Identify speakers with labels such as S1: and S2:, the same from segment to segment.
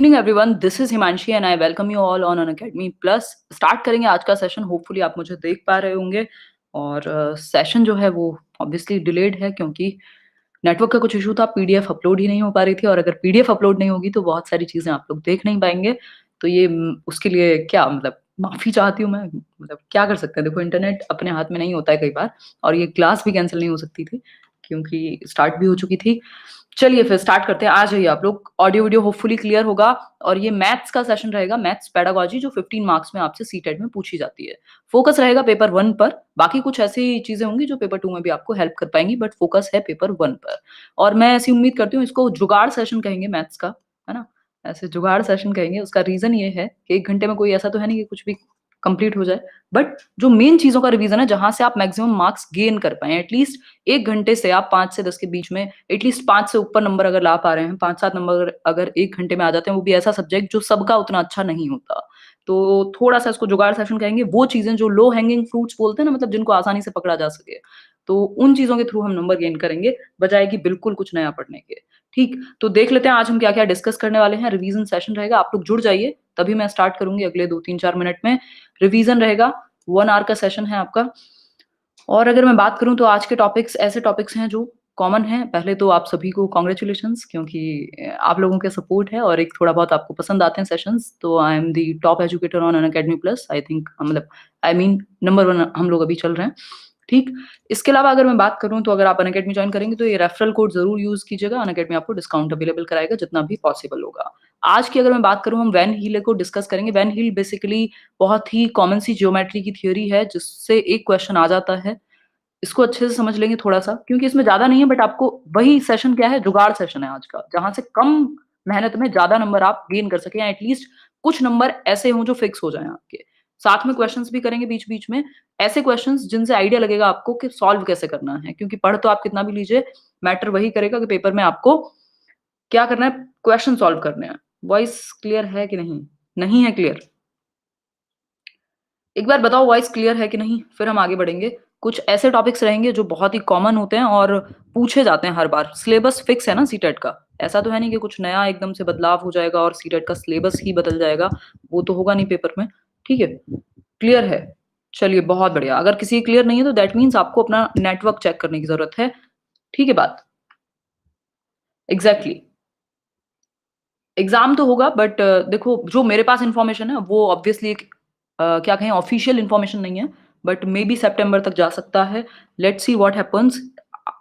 S1: Evening everyone this is Himanshi and I welcome you all on academy plus start करेंगे आज का session hopefully आप मुझे देख पा रहे होंगे और सेशन uh, जो है वो ऑब्वियसली डिलेड है क्योंकि नेटवर्क का कुछ इशू था पीडीएफ अपलोड ही नहीं हो पा रही थी और अगर पीडीएफ अपलोड नहीं होगी तो बहुत सारी चीजें आप लोग देख नहीं पाएंगे तो ये mm, उसके लिए क्या मतलब माफी चाहती हूँ मैं मतलब क्या कर सकते हैं देखो इंटरनेट अपने हाथ में नहीं होता है कई बार और ये क्लास भी कैंसिल नहीं हो सकती थी क्योंकि स्टार्ट भी हो चुकी थी चलिए फिर स्टार्ट करते हैं आ जाइए आप लोग ऑडियो वीडियो होपफुली क्लियर होगा और ये मैथ्स का सेशन रहेगा मैथ्स पेडागोजी जो 15 मार्क्स में आपसे सी में पूछी जाती है फोकस रहेगा पेपर वन पर बाकी कुछ ऐसी चीजें होंगी जो पेपर टू में भी आपको हेल्प कर पाएंगी बट फोकस है पेपर वन पर और मैं ऐसी उम्मीद करती हूँ इसको जुगाड़ सेशन कहेंगे मैथ्स का है ना ऐसे जुगाड़ सेशन कहेंगे उसका रीजन ये है कि एक घंटे में कोई ऐसा तो है नहीं कि कुछ भी कंप्लीट हो जाए बट जो मेन चीजों का रिवीजन है जहां से आप मैक्सिमम मार्क्स गेन कर पाए एटलीस्ट एक घंटे से आप पांच से दस के बीच में एटलीस्ट पांच से ऊपर नंबर अगर ला पा रहे हैं पांच सात नंबर अगर एक घंटे में आ जाते हैं वो भी ऐसा सब्जेक्ट जो सबका उतना अच्छा नहीं होता तो थोड़ा सा इसको जुगाड़ सेशन कहेंगे वो चीजें जो लो हैंगिंग फ्रूट्स बोलते हैं ना मतलब जिनको आसानी से पकड़ा जा सके तो उन चीजों के थ्रू हम नंबर गेन करेंगे बजाय कि बिल्कुल कुछ नया पढ़ने के ठीक तो देख लेते हैं आज हम क्या क्या डिस्कस करने वाले हैं रिवीजन सेशन रहेगा आप लोग जुड़ जाइए तभी मैं स्टार्ट करूंगी अगले दो तीन चार मिनट में रिविजन रहेगा वन आवर का सेशन है आपका और अगर मैं बात करूं तो आज के टॉपिक्स ऐसे टॉपिक्स हैं जो कॉमन है पहले तो आप सभी को कॉन्ग्रेचुलेशन क्योंकि आप लोगों के सपोर्ट है और एक थोड़ा बहुत आपको पसंद आते हैं सेशंस तो I am the top educator on Unacademy plus I think मतलब आई मीन नंबर वन हम लोग अभी चल रहे हैं ठीक इसके अलावा अगर मैं बात करूं तो अगर आप अन अकेडमी ज्वाइन करेंगे तो ये रेफरल कोड जरूर यूज कीजिएगा अन अकेडमी आपको डिस्काउंट अवेलेबल कराएगा जितना भी पॉसिबल होगा आज की अगर मैं बात करूं हम वैन हील को डिस्कस करेंगे वैन हील बेसिकली बहुत ही कॉमन सी ज्योमेट्री की थ्योरी है जिससे एक क्वेश्चन आ जाता है इसको अच्छे से समझ लेंगे थोड़ा सा क्योंकि इसमें ज्यादा नहीं है बट आपको वही सेशन क्या है जुगाड़ सेशन है आज का जहां से कम मेहनत में ज्यादा नंबर आप गेन कर सके या एटलीस्ट कुछ नंबर ऐसे हों जो फिक्स हो जाए आपके साथ में क्वेश्चन भी करेंगे बीच बीच में ऐसे क्वेश्चन जिनसे आइडिया लगेगा आपको कि सॉल्व कैसे करना है क्योंकि पढ़ तो आप कितना भी लीजिए मैटर वही करेगा कि पेपर में आपको क्या करना है क्वेश्चन सॉल्व करने हैं वॉइस क्लियर है कि नहीं नहीं है क्लियर एक बार बताओ वॉइस क्लियर है कि नहीं फिर हम आगे बढ़ेंगे कुछ ऐसे टॉपिक्स रहेंगे जो बहुत ही कॉमन होते हैं और पूछे जाते हैं हर बार सिलेबस फिक्स है ना सीटेट e का ऐसा तो है नहीं कि कुछ नया एकदम से बदलाव हो जाएगा और सीटेट e का सिलेबस ही बदल जाएगा वो तो होगा नहीं पेपर में ठीक है क्लियर है चलिए बहुत बढ़िया अगर किसी क्लियर नहीं है तो दैट मीन्स आपको अपना नेटवर्क चेक करने की जरूरत है ठीक है बात एग्जैक्टली एग्जाम तो होगा बट uh, देखो जो मेरे पास इन्फॉर्मेशन है वो ऑब्वियसली uh, क्या कहें ऑफिशियल इन्फॉर्मेशन नहीं है बट मे बी सेप्टेम्बर तक जा सकता है लेट सी वॉट हैपन्स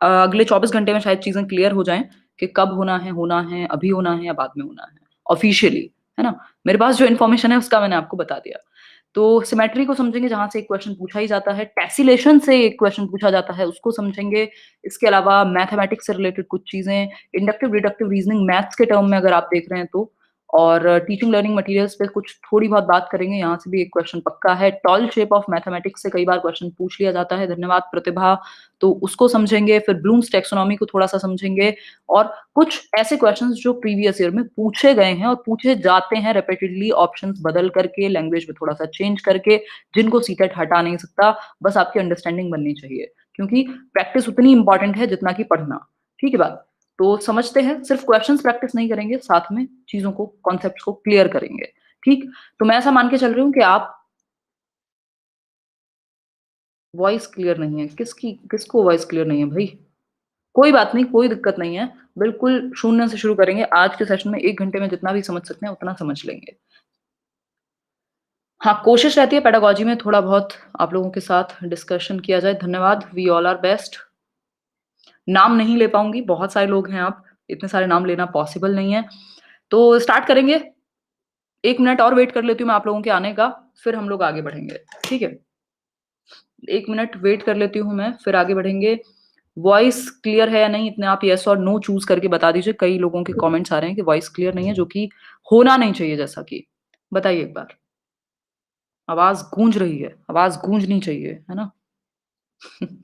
S1: अगले चौबीस घंटे में शायद चीज़ें क्लियर हो जाएं कि कब होना है होना है अभी होना है या बाद में होना है ऑफिशियली है ना मेरे पास जो इन्फॉर्मेशन है उसका मैंने आपको बता दिया तो सिमेट्री को समझेंगे जहां से एक क्वेश्चन पूछा ही जाता है टेसिलेशन से एक क्वेश्चन पूछा जाता है उसको समझेंगे इसके अलावा मैथमेटिक्स से रिलेटेड कुछ चीजें इंडक्टिव डिडक्टिव रीजनिंग मैथ्स के टर्म में अगर आप देख रहे हैं तो और टीचिंग लर्निंग मटेरियल्स पे कुछ थोड़ी बहुत बात करेंगे यहाँ से भी एक क्वेश्चन पक्का है टॉल शेप ऑफ मैथमेटिक्स से कई बार क्वेश्चन पूछ लिया जाता है धन्यवाद प्रतिभा तो उसको समझेंगे फिर ब्लूम्स टेक्सोनॉमी को थोड़ा सा समझेंगे और कुछ ऐसे क्वेश्चन जो प्रीवियस ईयर में पूछे गए हैं और पूछे जाते हैं रेपिटेडली ऑप्शन बदल करके लैंग्वेज में थोड़ा सा चेंज करके जिनको सीटेट e हटा नहीं सकता बस आपकी अंडरस्टैंडिंग बननी चाहिए क्योंकि प्रैक्टिस उतनी इंपॉर्टेंट है जितना कि पढ़ना ठीक है बात तो समझते हैं सिर्फ क्वेश्चंस प्रैक्टिस नहीं करेंगे साथ में चीजों को कॉन्सेप्ट को क्लियर करेंगे ठीक तो मैं ऐसा मान के चल रही हूँ कि आप वॉइस क्लियर नहीं है किसकी किसको वॉइस क्लियर नहीं है भाई कोई बात नहीं कोई दिक्कत नहीं है बिल्कुल शून्य से शुरू करेंगे आज के सेशन में एक घंटे में जितना भी समझ सकते हैं उतना समझ लेंगे हाँ कोशिश रहती है पेडागोजी में थोड़ा बहुत आप लोगों के साथ डिस्कशन किया जाए धन्यवाद वी ऑल आर बेस्ट नाम नहीं ले पाऊंगी बहुत सारे लोग हैं आप इतने सारे नाम लेना पॉसिबल नहीं है तो स्टार्ट करेंगे एक मिनट और वेट कर लेती हूँ मैं आप लोगों के आने का फिर हम लोग आगे बढ़ेंगे ठीक है एक मिनट वेट कर लेती हूँ मैं फिर आगे बढ़ेंगे वॉइस क्लियर है या नहीं इतने आप येस और नो चूज करके बता दीजिए कई लोगों के कमेंट्स आ रहे हैं कि वॉइस क्लियर नहीं है जो कि होना नहीं चाहिए जैसा कि बताइए एक बार आवाज गूंज रही है आवाज गूंजनी चाहिए है ना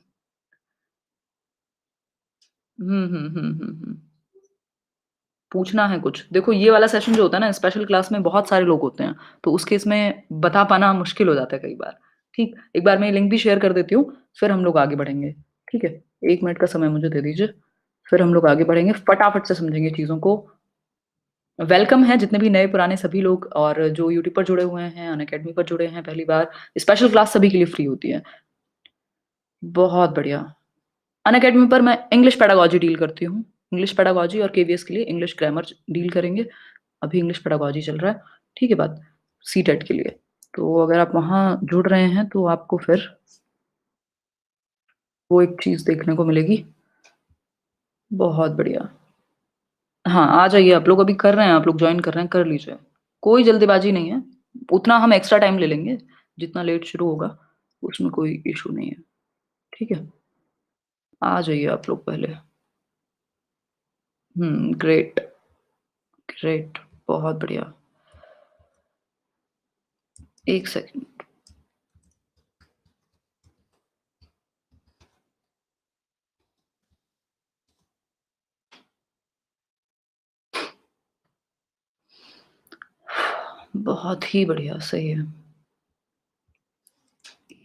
S1: हम्म, हम्म, हम्म, हम्म पूछना है कुछ देखो ये वाला सेशन जो होता है ना स्पेशल क्लास में बहुत सारे लोग होते हैं तो उस केस में बता पाना मुश्किल हो जाता है कई बार ठीक एक बार मैं लिंक भी शेयर कर देती हूँ फिर हम लोग आगे बढ़ेंगे ठीक है एक मिनट का समय मुझे दे दीजिए फिर हम लोग आगे बढ़ेंगे फटाफट से समझेंगे चीज़ों को वेलकम है जितने भी नए पुराने सभी लोग और जो यूट्यूब पर जुड़े हुए हैं अन अकेडमी पर जुड़े हैं पहली बार स्पेशल क्लास सभी के लिए फ्री होती है बहुत बढ़िया अन अकेडमी पर मैं इंग्लिश पैडागॉजी डील करती हूँ इंग्लिश पैडागॉजी और केवीएस के लिए इंग्लिश ग्रामर डील करेंगे अभी इंग्लिश पैडागॉजी चल रहा है ठीक है बात सी टेट e के लिए तो अगर आप वहाँ जुड़ रहे हैं तो आपको फिर वो एक चीज़ देखने को मिलेगी बहुत बढ़िया हाँ आ जाइए आप लोग अभी कर रहे हैं आप लोग ज्वाइन कर रहे हैं कर लीजिए कोई जल्दबाजी नहीं है उतना हम एक्स्ट्रा टाइम ले लेंगे जितना लेट शुरू होगा उसमें कोई इशू नहीं है ठीक है आ जाइए आप लोग पहले हम्म ग्रेट ग्रेट बहुत बढ़िया एक सेकंड बहुत ही बढ़िया सही है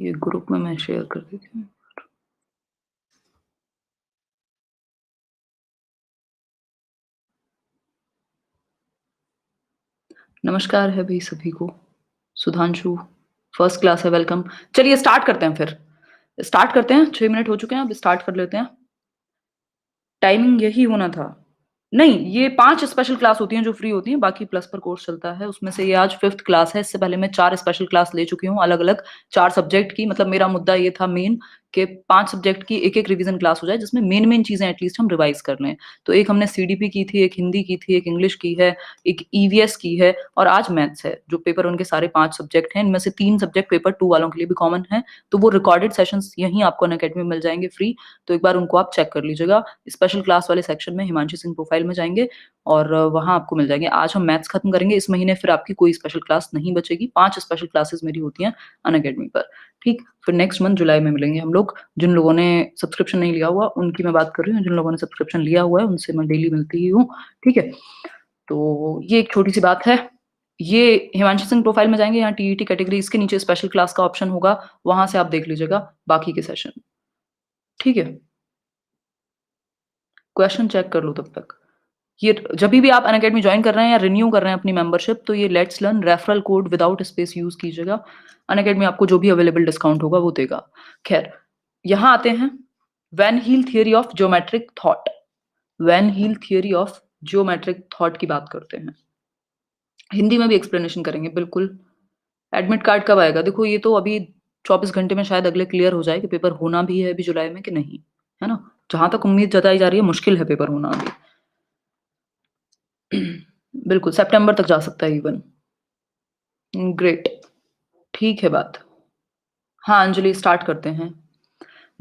S1: ये ग्रुप में मैं शेयर कर देती हूँ नमस्कार है भाई सभी को सुधांशु फर्स्ट क्लास है वेलकम चलिए स्टार्ट करते हैं फिर स्टार्ट करते हैं छह मिनट हो चुके हैं अब स्टार्ट कर लेते हैं टाइमिंग यही होना था नहीं ये पांच स्पेशल क्लास होती हैं जो फ्री होती हैं बाकी प्लस पर कोर्स चलता है उसमें से ये आज फिफ्थ क्लास है इससे पहले मैं चार स्पेशल क्लास ले चुकी हूँ अलग अलग चार सब्जेक्ट की मतलब मेरा मुद्दा ये था मेन के पांच सब्जेक्ट की एक एक रिवीजन क्लास हो जाए जिसमें मेन मेन चीजें एटलीस्ट हम रिवाइज कर लें तो एक हमने सीडीपी की थी एक हिंदी की थी एक इंग्लिश की है एक ईवीएस e की है और आज मैथ्स है जो पेपर उनके सारे पांच सब्जेक्ट हैं इनमें से तीन सब्जेक्ट पेपर टू वालों के लिए भी कॉमन है तो वो रिकॉर्डेड सेशन यहीं आपको अन अकेडमी मिल जाएंगे फ्री तो एक बार उनको आप चेक कर लीजिएगा स्पेशल क्लास वाले सेक्शन में हिमांशी सिंह प्रोफाइल में जाएंगे और वहां आपको मिल जाएंगे आज हम मैथ्स खत्म करेंगे इस महीने फिर आपकी कोई स्पेशल क्लास नहीं बचेगी पांच स्पेशल क्लासेस मेरी होती हैं अन अकेडमी पर ठीक फिर नेक्स्ट मंथ जुलाई में मिलेंगे हम लोग जिन लोगों ने सब्सक्रिप्शन नहीं लिया हुआ उनकी मैं बात कर रही हूँ जिन लोगों ने सब्सक्रिप्शन लिया हुआ है उनसे मैं डेली मिलती ही हूँ ठीक है तो ये एक छोटी सी बात है ये हिमांशी सिंह प्रोफाइल में जाएंगे यहाँ टीईटी कैटेगरी e इसके नीचे स्पेशल क्लास का ऑप्शन होगा वहां से आप देख लीजिएगा बाकी के सेशन ठीक है क्वेश्चन चेक कर लो तब तक ये जब भी आप अन अकेडमी ज्वाइन कर रहे हैं या रिन्यू कर रहे हैं अपनी मेंबरशिप तो ये let's learn referral code without space use कीजिएगा अन अकेडमी आपको जो भी अवेलेबल डिस्काउंट होगा वो देगा खैर यहां आते हैं Van Hiele theory of geometric thought Van Hiele theory of geometric thought की बात करते हैं हिंदी में भी एक्सप्लेनेशन करेंगे बिल्कुल एडमिट कार्ड कब आएगा देखो ये तो अभी चौबीस घंटे में शायद अगले क्लियर हो जाए कि पेपर होना भी है अभी जुलाई में कि नहीं है ना जहां तक उम्मीद जताई जा रही है मुश्किल है पेपर होना अभी बिल्कुल सितंबर तक जा सकता है इवन ग्रेट ठीक है बात हाँ अंजलि स्टार्ट करते हैं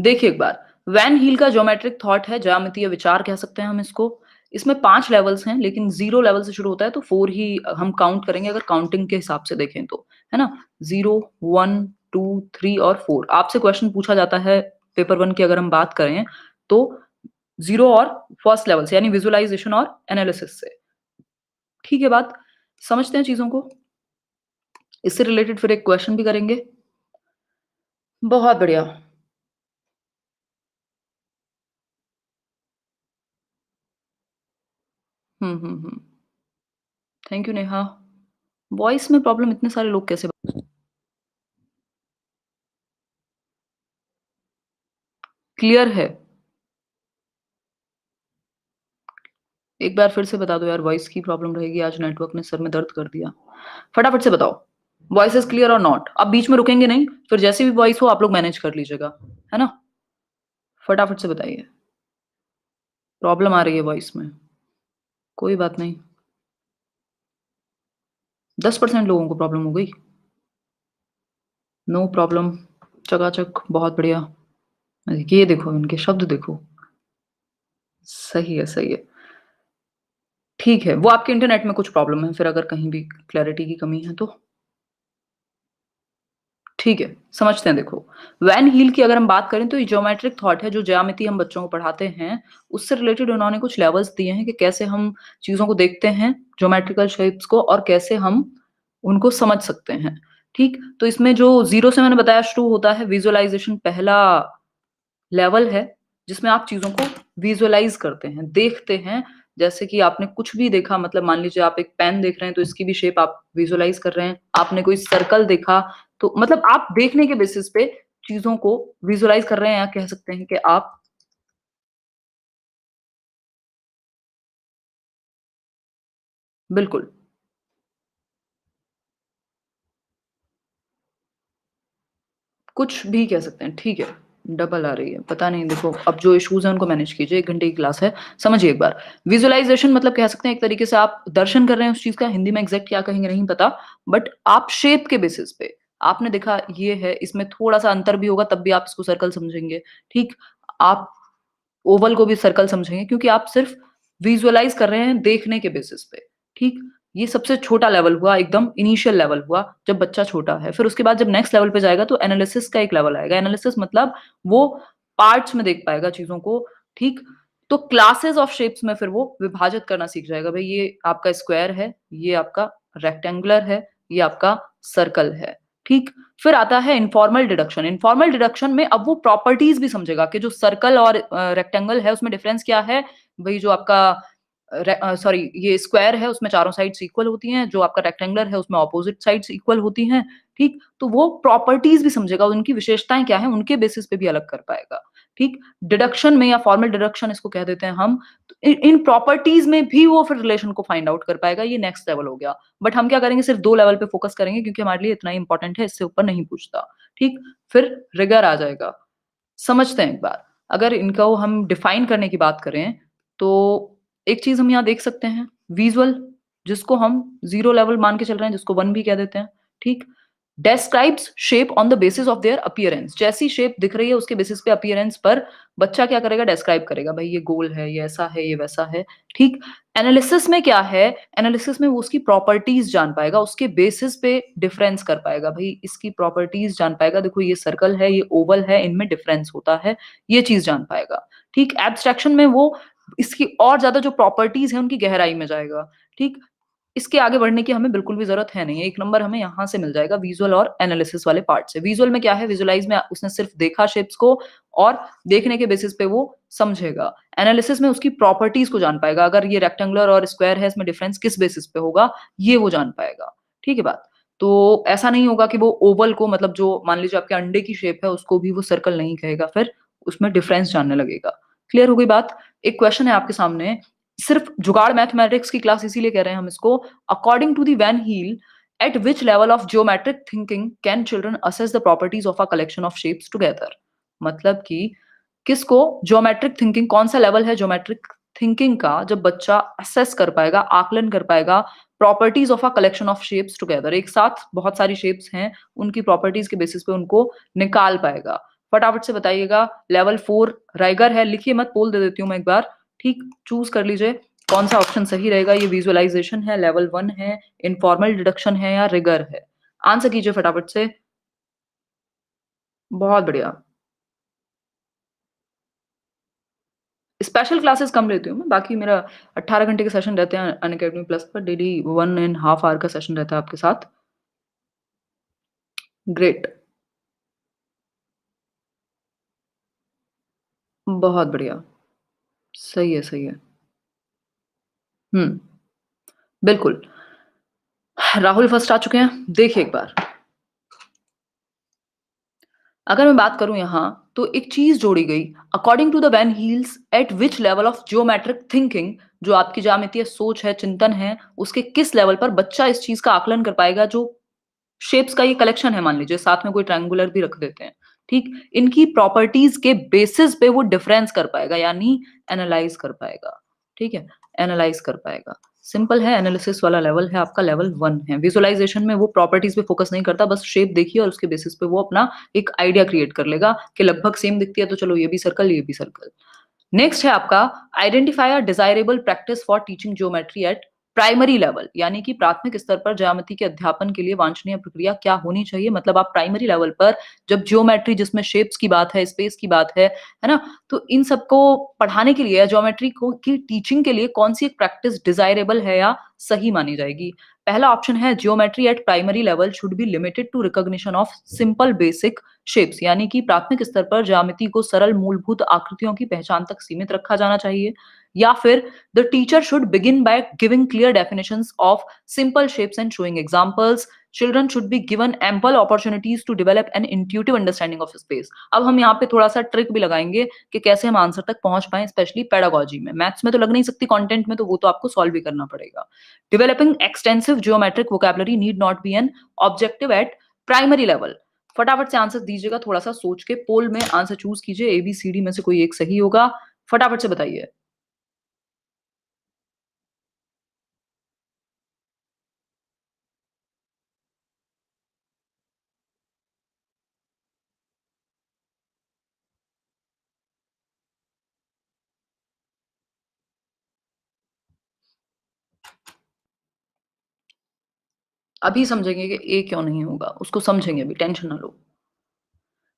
S1: देखिए एक बार वैन हील का ज्योमेट्रिक थॉट है ज्यामितीय विचार कह सकते हैं हम इसको इसमें पांच लेवल्स हैं लेकिन जीरो लेवल से शुरू होता है तो फोर ही हम काउंट करेंगे अगर काउंटिंग के हिसाब से देखें तो है ना जीरो वन टू थ्री और फोर आपसे क्वेश्चन पूछा जाता है पेपर वन की अगर हम बात करें तो जीरो और फर्स्ट लेवल से यानी विजुअलाइजेशन और एनालिसिस से ठीक है बात समझते हैं चीजों को इससे रिलेटेड फिर एक क्वेश्चन भी करेंगे बहुत बढ़िया hmm thank hmm, you hmm. Neha voice में प्रॉब्लम इतने सारे लोग कैसे क्लियर है एक बार फिर से बता दो यार वॉइस की प्रॉब्लम रहेगी आज नेटवर्क ने सर में दर्द कर दिया फटाफट से बताओ वॉइस इज क्लियर और नॉट आप बीच में रुकेंगे नहीं फिर जैसे भी वॉइस हो आप लोग मैनेज कर लीजिएगा है ना फटाफट से बताइए प्रॉब्लम आ रही है वॉइस में कोई बात नहीं दस परसेंट लोगों को प्रॉब्लम हो गई नो प्रॉब्लम चकाचक बहुत बढ़िया ये देखो इनके शब्द देखो सही है सही है ठीक है वो आपके इंटरनेट में कुछ प्रॉब्लम है फिर अगर कहीं भी क्लैरिटी की कमी है तो ठीक है समझते हैं देखो वैन हील की अगर हम बात करें तो ये थॉट है जो ज्यामिति हम बच्चों को पढ़ाते हैं उससे रिलेटेड उन्होंने कुछ लेवल्स दिए हैं कि कैसे हम चीजों को देखते हैं ज्योमेट्रिकल शेप्स को और कैसे हम उनको समझ सकते हैं ठीक तो इसमें जो जीरो से मैंने बताया शुरू होता है विजुअलाइजेशन पहला लेवल है जिसमें आप चीजों को विजुअलाइज करते हैं देखते हैं जैसे कि आपने कुछ भी देखा मतलब मान लीजिए आप एक पेन देख रहे हैं तो इसकी भी शेप आप विजुअलाइज कर रहे हैं आपने कोई सर्कल देखा तो मतलब आप देखने के बेसिस पे चीजों को विजुअलाइज कर रहे हैं या कह सकते हैं कि आप बिल्कुल कुछ भी कह सकते हैं ठीक है डबल आ रही है पता नहीं देखो अब जो इश्यूज है उनको मैनेज कीजिए एक घंटे की क्लास है समझिए एक बार विजुअलाइजेशन मतलब कह सकते हैं एक तरीके से आप दर्शन कर रहे हैं उस चीज का हिंदी में एग्जैक्ट क्या कहेंगे नहीं पता बट आप शेप के बेसिस पे आपने देखा ये है इसमें थोड़ा सा अंतर भी होगा तब भी आप इसको सर्कल समझेंगे ठीक आप ओवल को भी सर्कल समझेंगे क्योंकि आप सिर्फ विजुअलाइज कर रहे हैं देखने के बेसिस पे ठीक ये सबसे छोटा लेवल हुआ एकदम इनिशियल लेवल हुआ जब बच्चा छोटा है फिर उसके बाद जब नेक्स्ट लेवल पे जाएगा तो एनालिसिस का एक लेवल आएगा एनालिसिस मतलब वो पार्ट्स में देख पाएगा चीजों को ठीक तो क्लासेस ऑफ शेप्स में फिर वो विभाजित करना सीख जाएगा भाई ये आपका स्क्वायर है ये आपका रेक्टेंगुलर है ये आपका सर्कल है ठीक फिर आता है इनफॉर्मल डिडक्शन इनफॉर्मल डिडक्शन में अब वो प्रॉपर्टीज भी समझेगा कि जो सर्कल और रेक्टेंगल है उसमें डिफरेंस क्या है भाई जो आपका सॉरी ये स्क्वायर है उसमें चारों साइड्स इक्वल होती हैं जो आपका रेक्टेंगुलर है उसमें ऑपोजिट साइड्स इक्वल होती हैं ठीक तो वो प्रॉपर्टीज भी समझेगा उनकी विशेषताएं क्या है उनके बेसिस पे भी अलग कर पाएगा ठीक डिडक्शन में या फॉर्मल डिडक्शन इसको कह देते हैं हम तो इन प्रॉपर्टीज में भी वो फिर रिलेशन को फाइंड आउट कर पाएगा ये नेक्स्ट लेवल हो गया बट हम क्या करेंगे सिर्फ दो लेवल पे फोकस करेंगे क्योंकि हमारे लिए इतना इंपॉर्टेंट है इससे ऊपर नहीं पूछता ठीक फिर रिगर आ जाएगा समझते हैं एक बार अगर इनका हम डिफाइन करने की बात करें तो एक चीज हम यहाँ देख सकते हैं विजुअल जिसको हम जीरो लेवल मान के चल रहे हैं जिसको वन भी कह देते हैं ठीक describes shape on the basis of their appearance जैसी शेप दिख रही है उसके बेसिस पे अपियरेंस पर बच्चा क्या करेगा डेस्क्राइब करेगा भाई ये गोल है ये ऐसा है ये वैसा है ठीक एनालिसिस में क्या है एनालिसिस में वो उसकी प्रॉपर्टीज जान पाएगा उसके बेसिस पे डिफरेंस कर पाएगा भाई इसकी प्रॉपर्टीज जान पाएगा देखो ये सर्कल है ये ओवल है इनमें डिफरेंस होता है ये चीज जान पाएगा ठीक एब्स्ट्रैक्शन में वो इसकी और ज्यादा जो प्रॉपर्टीज है उनकी गहराई में जाएगा ठीक इसके आगे बढ़ने की हमें बिल्कुल भी जरूरत है नहीं है एक नंबर हमें यहाँ से मिल जाएगा विजुअल और एनालिसिस वाले पार्ट से विजुअल में क्या है विजुअलाइज में उसने सिर्फ देखा शेप्स को और देखने के बेसिस पे वो समझेगा एनालिसिस में उसकी प्रॉपर्टीज को जान पाएगा अगर ये रेक्टेंगुलर और स्क्वायर है इसमें डिफरेंस किस बेसिस पे होगा ये वो जान पाएगा ठीक है बात तो ऐसा नहीं होगा कि वो ओवल को मतलब जो मान लीजिए आपके अंडे की शेप है उसको भी वो सर्कल नहीं कहेगा फिर उसमें डिफरेंस जानने लगेगा क्लियर हो गई बात एक क्वेश्चन है आपके सामने सिर्फ जुगाड़ मैथमेटिक्स की क्लास इसीलिए कह रहे हैं हम इसको according to the Van Hiele at which level of geometric thinking can children assess the properties of a collection of shapes together मतलब कि किसको जियोमेट्रिक थिंकिंग कौन सा लेवल है जियोमेट्रिक थिंकिंग का जब बच्चा असेस कर पाएगा आकलन कर पाएगा properties of a collection of shapes together एक साथ बहुत सारी शेप्स हैं उनकी प्रॉपर्टीज के बेसिस पे उनको निकाल पाएगा फटाफट से बताइएगा लेवल फोर राइगर है लिखिए मत पोल दे देती हूँ मैं एक बार ठीक चूज कर लीजिए कौन सा ऑप्शन सही रहेगा ये विजुअलाइजेशन है लेवल वन है इनफॉर्मल डिडक्शन है या रिगर है आंसर कीजिए फटाफट से बहुत बढ़िया स्पेशल क्लासेस कम लेती हूँ मैं बाकी मेरा 18 घंटे के सेशन रहते हैं अन अकेडमी प्लस पर daily one and half hour का सेशन रहता है आपके साथ ग्रेट बहुत बढ़िया। सही है, सही है। हम्म बिल्कुल। राहुल फर्स्ट आ चुके हैं, देखिए एक बार। अगर मैं बात करूं यहां तो एक चीज़ जोड़ी गई according to the Van Hiele's at which level of geometric thinking जो आपकी जामितीय सोच है, चिंतन है, उसके किस लेवल पर बच्चा इस चीज़ का आकलन कर पाएगा जो शेप्स का ये कलेक्शन है मान लीजिए, साथ में कोई ट्रायंगुलर भी रख देते हैं। ठीक इनकी प्रॉपर्टीज के बेसिस पे वो डिफरेंस कर पाएगा यानी एनालाइज कर पाएगा ठीक है एनालाइज कर पाएगा सिंपल है एनालिसिस वाला लेवल है आपका लेवल वन है विजुअलाइजेशन में वो प्रॉपर्टीज पे फोकस नहीं करता बस शेप देखिए और उसके बेसिस पे वो अपना एक आइडिया क्रिएट कर लेगा कि लगभग सेम दिखती है तो चलो ये भी सर्कल ये भी सर्कल नेक्स्ट है आपका identify a desirable practice for teaching geometry at primary level यानी कि प्राथमिक स्तर पर ज्यामिति के अध्यापन के लिए वांछनीय प्रक्रिया क्या होनी चाहिए मतलब आप प्राइमरी लेवल पर जब ज्योमेट्री जिसमें शेप्स की बात है स्पेस की बात है है ना तो इन सबको पढ़ाने के लिए ज्योमेट्री को की टीचिंग के लिए कौन सी एक प्रैक्टिस डिजायरेबल है या सही मानी जाएगी पहला ऑप्शन है geometry at primary level should be limited to recognition of simple basic shapes यानी कि प्राथमिक स्तर पर ज्यामिति को सरल मूलभूत आकृतियों की पहचान तक सीमित रखा जाना चाहिए या फिर the teacher should begin by giving clear definition of simple shapes and showing examples children should be given ample opportunities to develop an intuitive understanding of space अब हम यहाँ पे थोड़ा सा ट्रिक भी लगाएंगे कि कैसे हम आंसर तक पहुंच पाए स्पेशली पेडागोजी में मैथ्स में तो लग नहीं सकती कॉन्टेंट में तो वो तो आपको सॉल्व भी करना पड़ेगा developing extensive geometric vocabulary need not be an objective at primary level फटाफट से आंसर दीजिएगा थोड़ा सा सोच के पोल में आंसर चूज कीजिए एबीसीडी में से कोई एक सही होगा फटाफट से बताइए अभी समझेंगे कि ए क्यों नहीं होगा उसको समझेंगे अभी टेंशन ना लो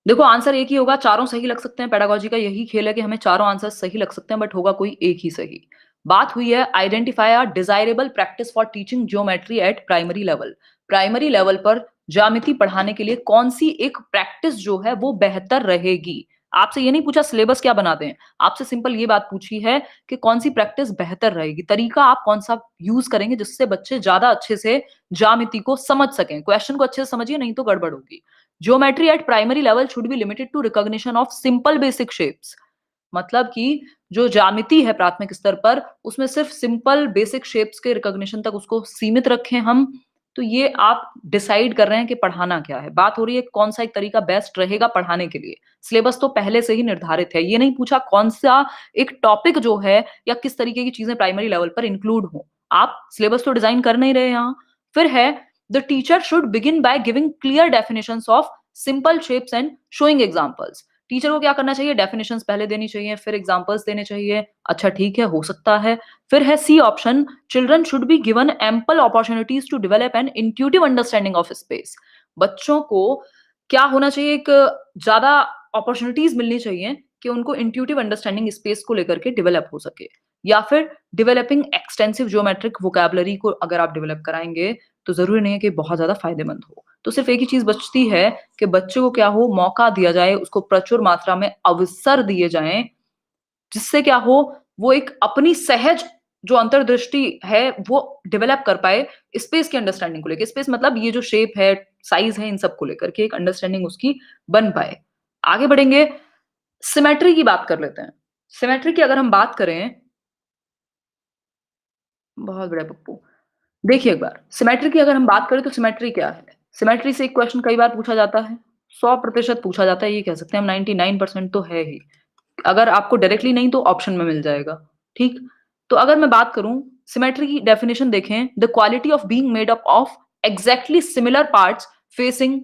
S1: देखो आंसर एक ही होगा चारों सही लग सकते हैं पेडागोजी का यही खेल है कि हमें चारों आंसर सही लग सकते हैं बट होगा कोई एक ही सही बात हुई है identify are desirable practice for teaching geometry at primary level primary level पर ज्यामिति पढ़ाने के लिए कौन सी एक प्रैक्टिस जो है वो बेहतर रहेगी आपसे ये नहीं पूछा सिलेबस क्या बनाते हैं आपसे सिंपल ये बात पूछी है कि कौन सी प्रैक्टिस बेहतर रहेगी तरीका आप कौन सा यूज करेंगे जिससे बच्चे ज्यादा अच्छे से जामिति को समझ सकें क्वेश्चन को अच्छे से समझिए नहीं तो गड़बड़ होगी geometry at primary level should be limited to recognition of simple basic shapes मतलब कि जो जामिति है प्राथमिक स्तर पर उसमें सिर्फ सिंपल बेसिक शेप्स के रिकॉग्निशन तक उसको सीमित रखें हम तो ये आप डिसाइड कर रहे हैं कि पढ़ाना क्या है बात हो रही है कौन सा एक तरीका बेस्ट रहेगा पढ़ाने के लिए सिलेबस तो पहले से ही निर्धारित है ये नहीं पूछा कौन सा एक टॉपिक जो है या किस तरीके की चीजें प्राइमरी लेवल पर इंक्लूड हो आप सिलेबस तो डिजाइन कर नहीं रहे यहाँ फिर है the teacher should begin by giving clear definition of simple shapes and showing examples teacher को क्या करना चाहिए डेफिनेशन पहले देनी चाहिए फिर एग्जाम्पल्स देने चाहिए अच्छा ठीक है हो सकता है फिर है C option children should be given ample opportunities to develop an intuitive understanding of space बच्चों को क्या होना चाहिए एक ज्यादा अपॉर्चुनिटीज मिलनी चाहिए कि उनको इंट्यूटिव अंडरस्टैंडिंग स्पेस को लेकर के डेवलप हो सके या फिर डेवलपिंग एक्सटेंसिव ज्योमेट्रिक वोकेबलरी को अगर आप डेवलप कराएंगे तो जरूरी नहीं है कि बहुत ज्यादा फायदेमंद हो तो सिर्फ एक ही चीज बचती है कि बच्चे को क्या हो मौका दिया जाए उसको प्रचुर मात्रा में अवसर दिए जाए जिससे क्या हो वो एक अपनी सहज जो अंतर्दृष्टि है वो डेवलप कर पाए स्पेस की अंडरस्टैंडिंग को लेकर स्पेस मतलब ये जो शेप है साइज है इन सब को लेकर के एक अंडरस्टैंडिंग उसकी बन पाए आगे बढ़ेंगे सिमेट्री की बात कर लेते हैं सिमेट्री की अगर हम बात करें बहुत बड़ा पप्पू देखिए एक बार सिमेट्री की अगर हम बात करें तो सिमेट्री क्या है सिमेट्री से एक क्वेश्चन कई बार पूछा जाता है सौ प्रतिशत पूछा जाता है ये कह सकते हैं हम नाइनटी नाइन परसेंट तो है ही अगर आपको डायरेक्टली नहीं तो ऑप्शन में मिल जाएगा ठीक तो अगर मैं बात करूं सिमेट्री की डेफिनेशन देखें the quality of being made up of exactly similar part facing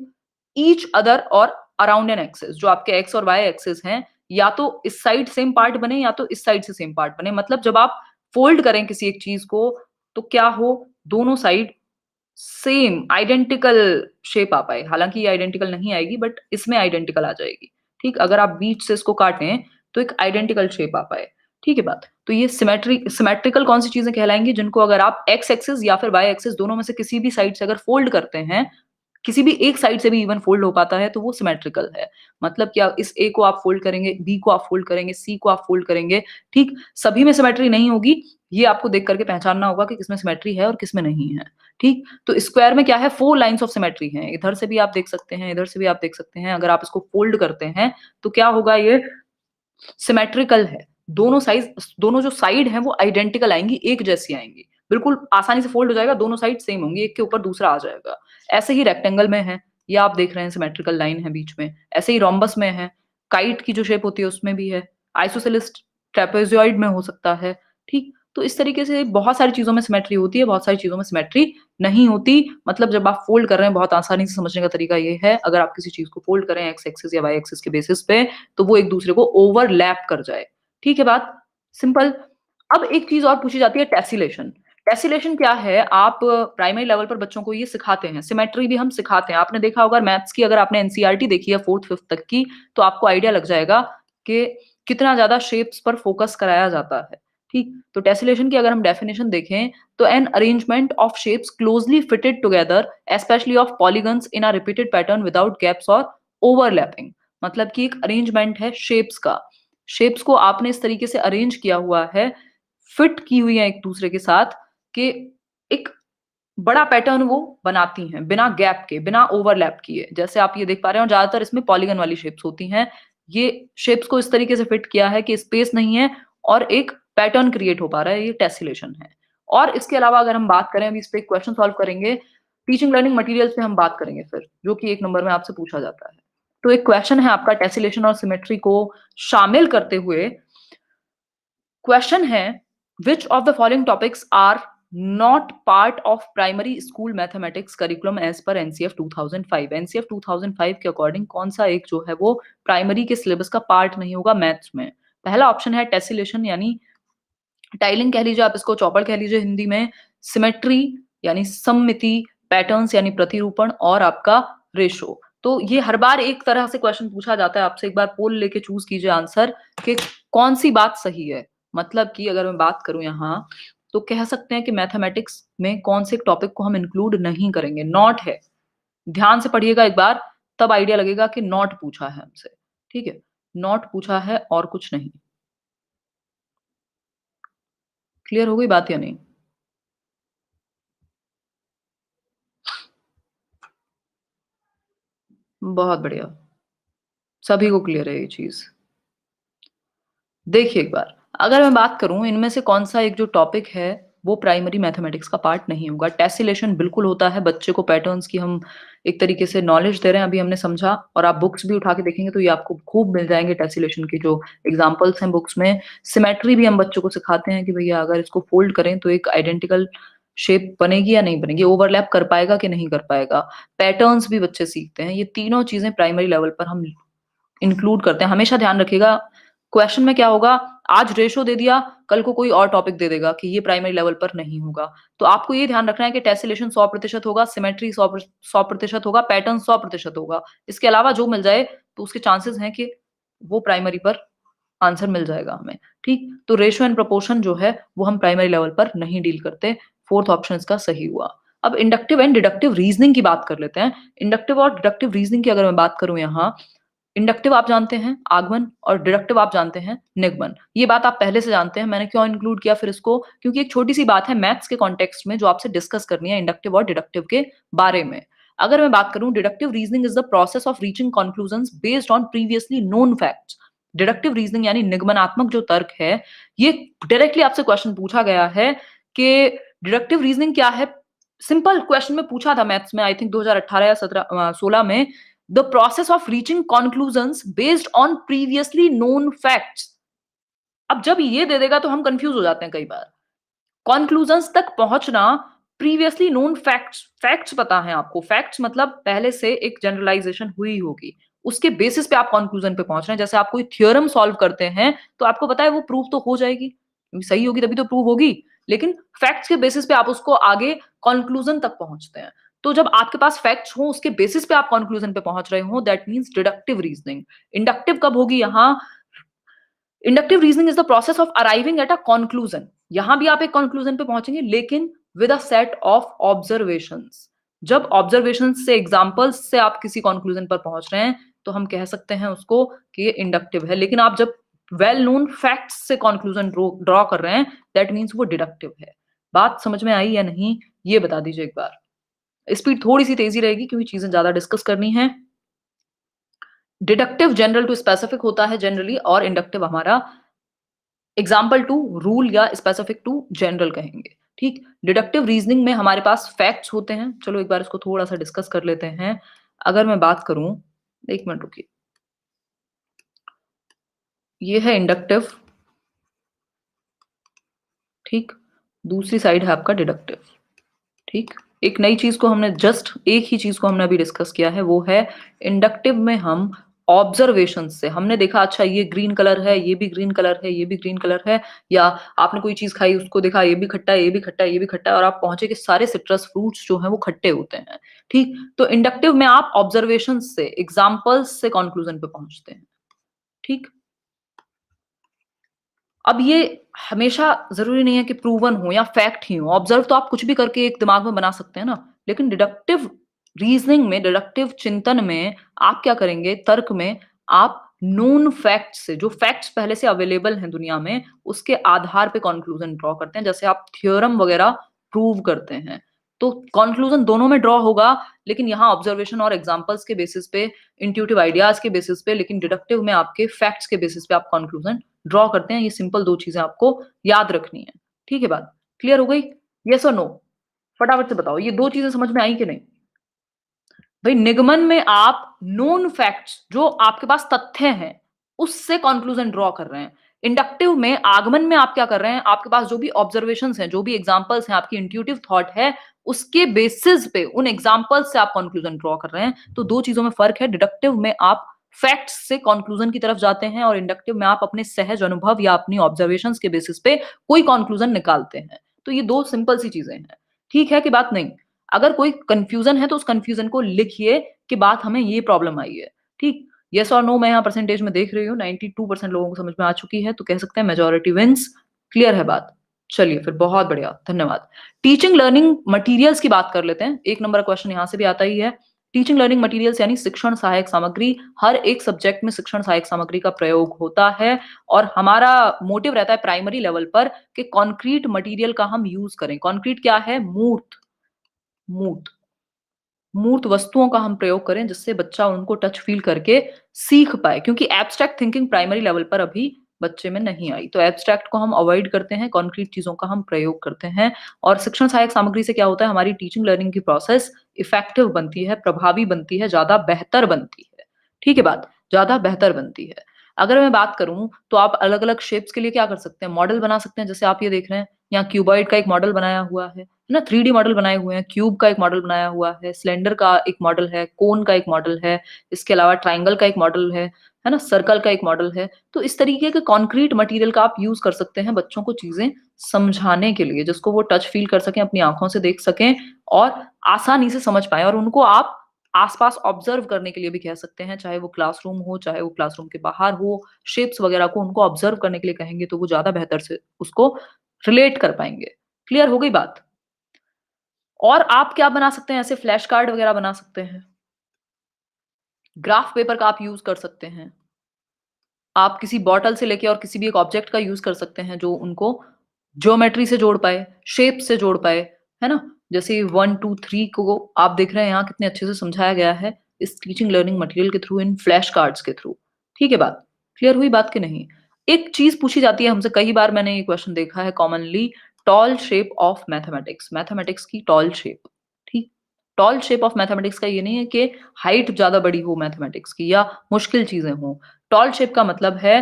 S1: each other और अराउंड एन एक्सेस जो आपके एक्स और वाई एक्सेस हैं या तो इस साइड सेम पार्ट बने या तो इस साइड से सेम पार्ट बने मतलब जब आप फोल्ड करें किसी एक चीज को तो क्या हो दोनों साइड सेम आइडेंटिकल शेप आ पाए हालांकि ये आइडेंटिकल नहीं आएगी बट इसमें आइडेंटिकल आ जाएगी ठीक अगर आप बीच से इसको काटें तो एक आइडेंटिकल शेप आ पाए ठीक है बात तो ये सिमेट्री सिमेट्रिकल कौन सी चीजें कहलाएंगी जिनको अगर आप एक्स एक्सिस या फिर वाई एक्सिस दोनों में से किसी भी साइड से अगर फोल्ड करते हैं किसी भी एक साइड से भी इवन फोल्ड हो पाता है तो वो सिमेट्रिकल है मतलब क्या इस ए को आप फोल्ड करेंगे बी को आप फोल्ड करेंगे सी को आप फोल्ड करेंगे ठीक सभी में सिमेट्री नहीं होगी ये आपको देख करके पहचानना होगा कि किसमें सिमेट्री है और किसमें नहीं है ठीक तो स्क्वायर में क्या है फोर लाइंस ऑफ सिमेट्री है इधर से भी आप देख सकते हैं इधर से भी आप देख सकते हैं अगर आप इसको फोल्ड करते हैं तो क्या होगा ये सिमेट्रिकल है दोनों साइज दोनों जो साइड है वो आइडेंटिकल आएंगी एक जैसी आएंगी बिल्कुल आसानी से फोल्ड हो जाएगा दोनों साइड सेम होंगी एक के ऊपर दूसरा आ जाएगा ऐसे ही रेक्टेंगल में है ये आप देख रहे हैं सिमेट्रिकल लाइन है बीच में ऐसे ही रोम्बस में है काइट की जो शेप होती है उसमें भी है आइसोसेलिस्ट ट्रेपेजॉइड में हो सकता है ठीक तो इस तरीके से बहुत सारी चीजों में सिमेट्री होती है बहुत सारी चीजों में सिमेट्री नहीं होती मतलब जब आप फोल्ड कर रहे हैं बहुत आसानी से समझने का तरीका ये है अगर आप किसी चीज को फोल्ड करें एक्स एक्सिस या वाई एक्सिस के बेसिस पे तो वो एक दूसरे को ओवरलैप कर जाए ठीक है बात सिंपल अब एक चीज और पूछी जाती है टेसिलेशन डेसिलेशन क्या है आप प्राइमरी लेवल पर बच्चों को ये सिखाते हैं सिमेट्री भी हम सिखाते हैं आपने देखा होगा मैथ्स की अगर आपने एनसीईआरटी e देखी है फोर्थ फिफ्थ तक की तो आपको आइडिया लग जाएगा कि कितना ज्यादा शेप्स पर फोकस कराया जाता है ठीक तो टेसिलेशन की अगर हम डेफिनेशन देखें तो an arrangement of shapes closely fitted together especially of polygons in a repeated pattern without gaps और ओवरलैपिंग मतलब कि एक अरेंजमेंट है शेप्स का शेप्स को आपने इस तरीके से अरेंज किया हुआ है फिट की हुई है एक दूसरे के साथ कि एक बड़ा पैटर्न वो बनाती हैं बिना गैप के बिना ओवरलैप किए जैसे आप ये देख पा रहे हैं ज्यादातर इसमें पॉलीगन वाली शेप्स होती हैं ये शेप्स को इस तरीके से फिट किया है कि स्पेस नहीं है और एक पैटर्न क्रिएट हो पा रहा है ये टेसिलेशन है और इसके अलावा अगर हम बात करें अभी इस पर क्वेश्चन सॉल्व करेंगे टीचिंग लर्निंग मटीरियल पे हम बात करेंगे फिर जो कि एक नंबर में आपसे पूछा जाता है तो एक क्वेश्चन है आपका टेसिलेशन और सिमेट्री को शामिल करते हुए क्वेश्चन है which of the following topics are not part of primary school mathematics curriculum as per NCF 2005 NCF 2005 के अकॉर्डिंग कौन सा एक जो है वो प्राइमरी के सिलेबस का पार्ट नहीं होगा मैथ्स में पहला ऑप्शन है टेसिलेशन यानी टाइलिंग कह लीजिए आप इसको चौपड़ कह लीजिए हिंदी में सिमेट्री यानी सम्मिति पैटर्न्स यानी प्रतिरूपण और आपका रेशो तो ये हर बार एक तरह से क्वेश्चन पूछा जाता है आपसे एक बार पोल लेके चूज कीजिए आंसर कि कौन सी बात सही है मतलब कि अगर मैं बात करूं यहाँ तो कह सकते हैं कि मैथमेटिक्स में कौन से टॉपिक को हम इंक्लूड नहीं करेंगे नॉट है ध्यान से पढ़िएगा एक बार तब आइडिया लगेगा कि नॉट पूछा है हमसे ठीक है नॉट पूछा है और कुछ नहीं क्लियर हो गई बात या नहीं बहुत बढ़िया सभी को क्लियर है ये चीज देखिए एक बार अगर मैं बात करूं इनमें से कौन सा एक जो टॉपिक है वो प्राइमरी मैथमेटिक्स का पार्ट नहीं होगा टेसिलेशन बिल्कुल होता है बच्चे को पैटर्न्स की हम एक तरीके से नॉलेज दे रहे हैं अभी हमने समझा और आप बुक्स भी उठा के देखेंगे तो ये आपको खूब मिल जाएंगे टेसिलेशन के जो एग्जाम्पल्स हैं बुक्स में सिमेट्री भी हम बच्चों को सिखाते हैं कि भैया अगर इसको फोल्ड करें तो एक आइडेंटिकल शेप बनेगी या नहीं बनेगी ओवरलैप कर पाएगा कि नहीं कर पाएगा पैटर्न्स भी बच्चे सीखते हैं ये तीनों चीजें प्राइमरी लेवल पर हम इंक्लूड करते हैं हमेशा ध्यान रखिएगा क्वेश्चन में क्या होगा आज रेशो दे दिया कल को कोई और टॉपिक दे देगा कि ये प्राइमरी लेवल पर नहीं होगा तो आपको ये ध्यान रखना है कि टेसिलेशन सौ प्रतिशत होगा सिमेट्री सौ प्रतिशत होगा पैटर्न सौ प्रतिशत होगा इसके अलावा जो मिल जाए तो उसके चांसेस हैं कि वो प्राइमरी पर आंसर मिल जाएगा हमें ठीक तो रेशो एंड प्रपोर्शन जो है वो हम प्राइमरी लेवल पर नहीं डील करते फोर्थ ऑप्शन का सही हुआ अब इंडक्टिव एंड डिडक्टिव रीजनिंग की बात कर लेते हैं इंडक्टिव और डिडक्टिव रीजनिंग की अगर मैं बात करूं यहाँ इंडक्टिव आप जानते हैं आगमन और डिडक्टिव आप जानते हैं निगमन ये बात आप पहले से जानते हैं मैंने क्यों इंक्लूड किया फिर इसको क्योंकि एक छोटी सी बात है मैथ्स के कॉन्टेक्स्ट में जो आपसे डिस्कस करनी है इंडक्टिव और डिडक्टिव के बारे में अगर मैं बात करूं deductive reasoning is the process of reaching conclusion based on previously known facts deductive reasoning यानी निगमनात्मक जो तर्क है ये डायरेक्टली आपसे क्वेश्चन पूछा गया है कि डिडक्टिव रीजनिंग क्या है सिंपल क्वेश्चन में पूछा था मैथ्स में आई थिंक 2018 या 17 16 में the process of reaching conclusions based on previously known facts अब जब ये दे देगा तो हम कंफ्यूज हो जाते हैं कई बार कॉन्क्लूजन्स तक पहुंचना प्रीवियसली नोन फैक्ट्स फैक्ट्स पता है आपको फैक्ट्स मतलब पहले से एक जनरलाइजेशन हुई होगी उसके बेसिस पे आप कॉन्क्लूजन पे पहुंच रहे हैं जैसे आप कोई थियोरम सॉल्व करते हैं तो आपको पता है वो प्रूफ तो हो जाएगी सही होगी तभी तो प्रूव होगी लेकिन फैक्ट्स के बेसिस पे आप उसको आगे कॉन्क्लूजन तक पहुंचते हैं तो जब आपके पास फैक्ट्स हो उसके बेसिस पे आप कंक्लूजन पे पहुंच रहे हो that means deductive reasoning inductive कब होगी यहाँ inductive reasoning is the process of arriving at a conclusion यहां भी आप एक कॉन्क्लूजन पे पहुंचेंगे लेकिन with a set of observation जब ऑब्जर्वेशन से एग्जाम्पल्स से आप किसी कॉन्क्लूजन पर पहुंच रहे हैं तो हम कह सकते हैं उसको कि ये इंडक्टिव है लेकिन आप जब वेल नोन फैक्ट्स से कॉन्क्लूजन ड्रॉ कर रहे हैं दैट मीन्स वो डिडक्टिव है बात समझ में आई या नहीं ये बता दीजिए एक बार स्पीड थोड़ी सी तेजी रहेगी क्योंकि चीजें ज्यादा डिस्कस करनी है डिडक्टिव जनरल टू स्पेसिफिक होता है जनरली और इंडक्टिव हमारा एग्जाम्पल टू रूल या स्पेसिफिक टू जनरल कहेंगे ठीक डिडक्टिव रीजनिंग में हमारे पास फैक्ट्स होते हैं चलो एक बार इसको थोड़ा सा डिस्कस कर लेते हैं अगर मैं बात करूं एक मिनट रुकिए ये है इंडक्टिव ठीक दूसरी साइड है आपका डिडक्टिव ठीक एक नई चीज को हमने जस्ट एक ही चीज को हमने अभी डिस्कस किया है वो है इंडक्टिव में हम ऑब्जर्वेशन से हमने देखा अच्छा ये ग्रीन कलर है ये भी ग्रीन कलर है ये भी ग्रीन कलर है या आपने कोई चीज खाई उसको देखा ये भी खट्टा ये भी खट्टा ये भी खट्टा है और आप पहुंचे कि सारे सिट्रस फ्रूट्स जो है वो खट्टे होते हैं ठीक तो इंडक्टिव में आप ऑब्जर्वेशन से एग्जाम्पल्स से कॉन्क्लूजन पे पहुंचते हैं ठीक अब ये हमेशा जरूरी नहीं है कि प्रूवन हो या फैक्ट ही हो ऑब्जर्व तो आप कुछ भी करके एक दिमाग में बना सकते हैं ना लेकिन डिडक्टिव रीजनिंग में डिडक्टिव चिंतन में आप क्या करेंगे तर्क में आप नोन फैक्ट से जो फैक्ट्स पहले से अवेलेबल हैं दुनिया में उसके आधार पे कॉन्क्लूजन ड्रॉ करते हैं जैसे आप थ्योरम वगैरह प्रूव करते हैं तो कॉन्क्लूजन दोनों में ड्रॉ होगा लेकिन यहाँ ऑब्जर्वेशन और एग्जाम्पल्स के बेसिस पे इंट्यूटिव आइडियाज के बेसिस पे लेकिन डिडक्टिव में आपके फैक्ट्स के बेसिस पे आप कॉन्क्लूजन ड्रॉ करते हैं ये सिंपल दो चीजें आपको याद रखनी है ठीक है बात क्लियर हो गई यस और नो फटाफट से बताओ ये दो चीजें समझ में आई कि नहीं भाई निगमन में आप नोन फैक्ट्स जो आपके पास तथ्य हैं उससे कॉन्क्लूजन ड्रॉ कर रहे हैं इंडक्टिव में आगमन में आप क्या कर रहे हैं आपके पास जो भी ऑब्जर्वेशन हैं जो भी एग्जाम्पल्स हैं आपकी इंट्यूटिव थॉट है उसके बेसिस पे उन एग्जाम्पल्स से आप कंक्लूजन ड्रॉ कर रहे हैं तो दो चीजों में फर्क है डिडक्टिव में आप फैक्ट से कॉन्क्लूजन की तरफ जाते हैं और इंडक्टिव में आप अपने सहज अनुभव या अपनी ऑब्जर्वेशन के बेसिस पे कोई कॉन्क्लूजन निकालते हैं तो ये दो सिंपल सी चीजें हैं ठीक है कि बात नहीं अगर कोई कंफ्यूजन है तो उस कंफ्यूजन को लिखिए कि बात हमें ये प्रॉब्लम आई है ठीक यस और नो मैं यहाँ परसेंटेज में देख रही हूँ टू परसेंट लोगों को समझ में आ चुकी है तो कह सकते हैं मेजोरिटी विंस क्लियर है बात चलिए फिर बहुत बढ़िया धन्यवाद टीचिंग लर्निंग मटेरियल्स की बात कर लेते हैं एक नंबर क्वेश्चन यहाँ से भी आता ही है टीचिंग लर्निंग मटेरियल्स यानी शिक्षण सहायक सामग्री हर एक सब्जेक्ट में शिक्षण सहायक सामग्री का प्रयोग होता है और हमारा मोटिव रहता है प्राइमरी लेवल पर कि कॉन्क्रीट मटेरियल का हम यूज करें कॉन्क्रीट क्या है मूर्त मूर्त मूर्त वस्तुओं का हम प्रयोग करें जिससे बच्चा उनको टच फील करके सीख पाए क्योंकि एब्स्ट्रैक्ट थिंकिंग प्राइमरी लेवल पर अभी बच्चे में नहीं आई तो एब्स्ट्रैक्ट को हम अवॉइड करते हैं कॉन्क्रीट चीजों का हम प्रयोग करते हैं और शिक्षण सहायक सामग्री से क्या होता है हमारी टीचिंग लर्निंग की प्रोसेस इफेक्टिव बनती है प्रभावी बनती है ज्यादा बेहतर बनती है ठीक है बात ज्यादा बेहतर बनती है अगर मैं बात करूं तो आप अलग अलग शेप्स के लिए क्या कर सकते हैं मॉडल बना सकते हैं जैसे आप ये देख रहे हैं यहाँ क्यूबॉइड का एक मॉडल बनाया हुआ है ना थ्री मॉडल बनाए हुए हैं क्यूब का एक मॉडल बनाया हुआ है सिलेंडर का एक मॉडल है कोन का एक मॉडल है इसके अलावा ट्राइंगल का एक मॉडल है है ना सर्कल का एक मॉडल है तो इस तरीके के कॉन्क्रीट मटेरियल का आप यूज कर सकते हैं बच्चों को चीजें समझाने के लिए जिसको वो टच फील कर सकें अपनी आंखों से देख सकें और आसानी से समझ पाए और उनको आप आसपास ऑब्जर्व करने के लिए भी कह सकते हैं चाहे वो क्लासरूम हो चाहे वो क्लासरूम के बाहर हो शेप्स वगैरह को उनको ऑब्जर्व करने के लिए कहेंगे तो वो ज्यादा बेहतर से उसको रिलेट कर पाएंगे क्लियर हो गई बात और आप क्या बना सकते हैं ऐसे फ्लैश कार्ड वगैरह बना सकते हैं ग्राफ पेपर का आप यूज कर सकते हैं आप किसी बॉटल से लेके और किसी भी एक ऑब्जेक्ट का यूज कर सकते हैं जो उनको ज्योमेट्री से जोड़ पाए शेप से जोड़ पाए है ना जैसे वन टू थ्री को आप देख रहे हैं यहाँ कितने अच्छे से समझाया गया है इस टीचिंग लर्निंग मटेरियल के थ्रू इन फ्लैश कार्ड्स के थ्रू ठीक है बात क्लियर हुई बात कि नहीं एक चीज पूछी जाती है हमसे कई बार मैंने ये क्वेश्चन देखा है commonly tall shape of mathematics mathematics की tall shape tall shape of mathematics का ये नहीं है कि हाइट ज्यादा बड़ी हो मैथमेटिक्स की या मुश्किल चीजें हों टॉल शेप का मतलब है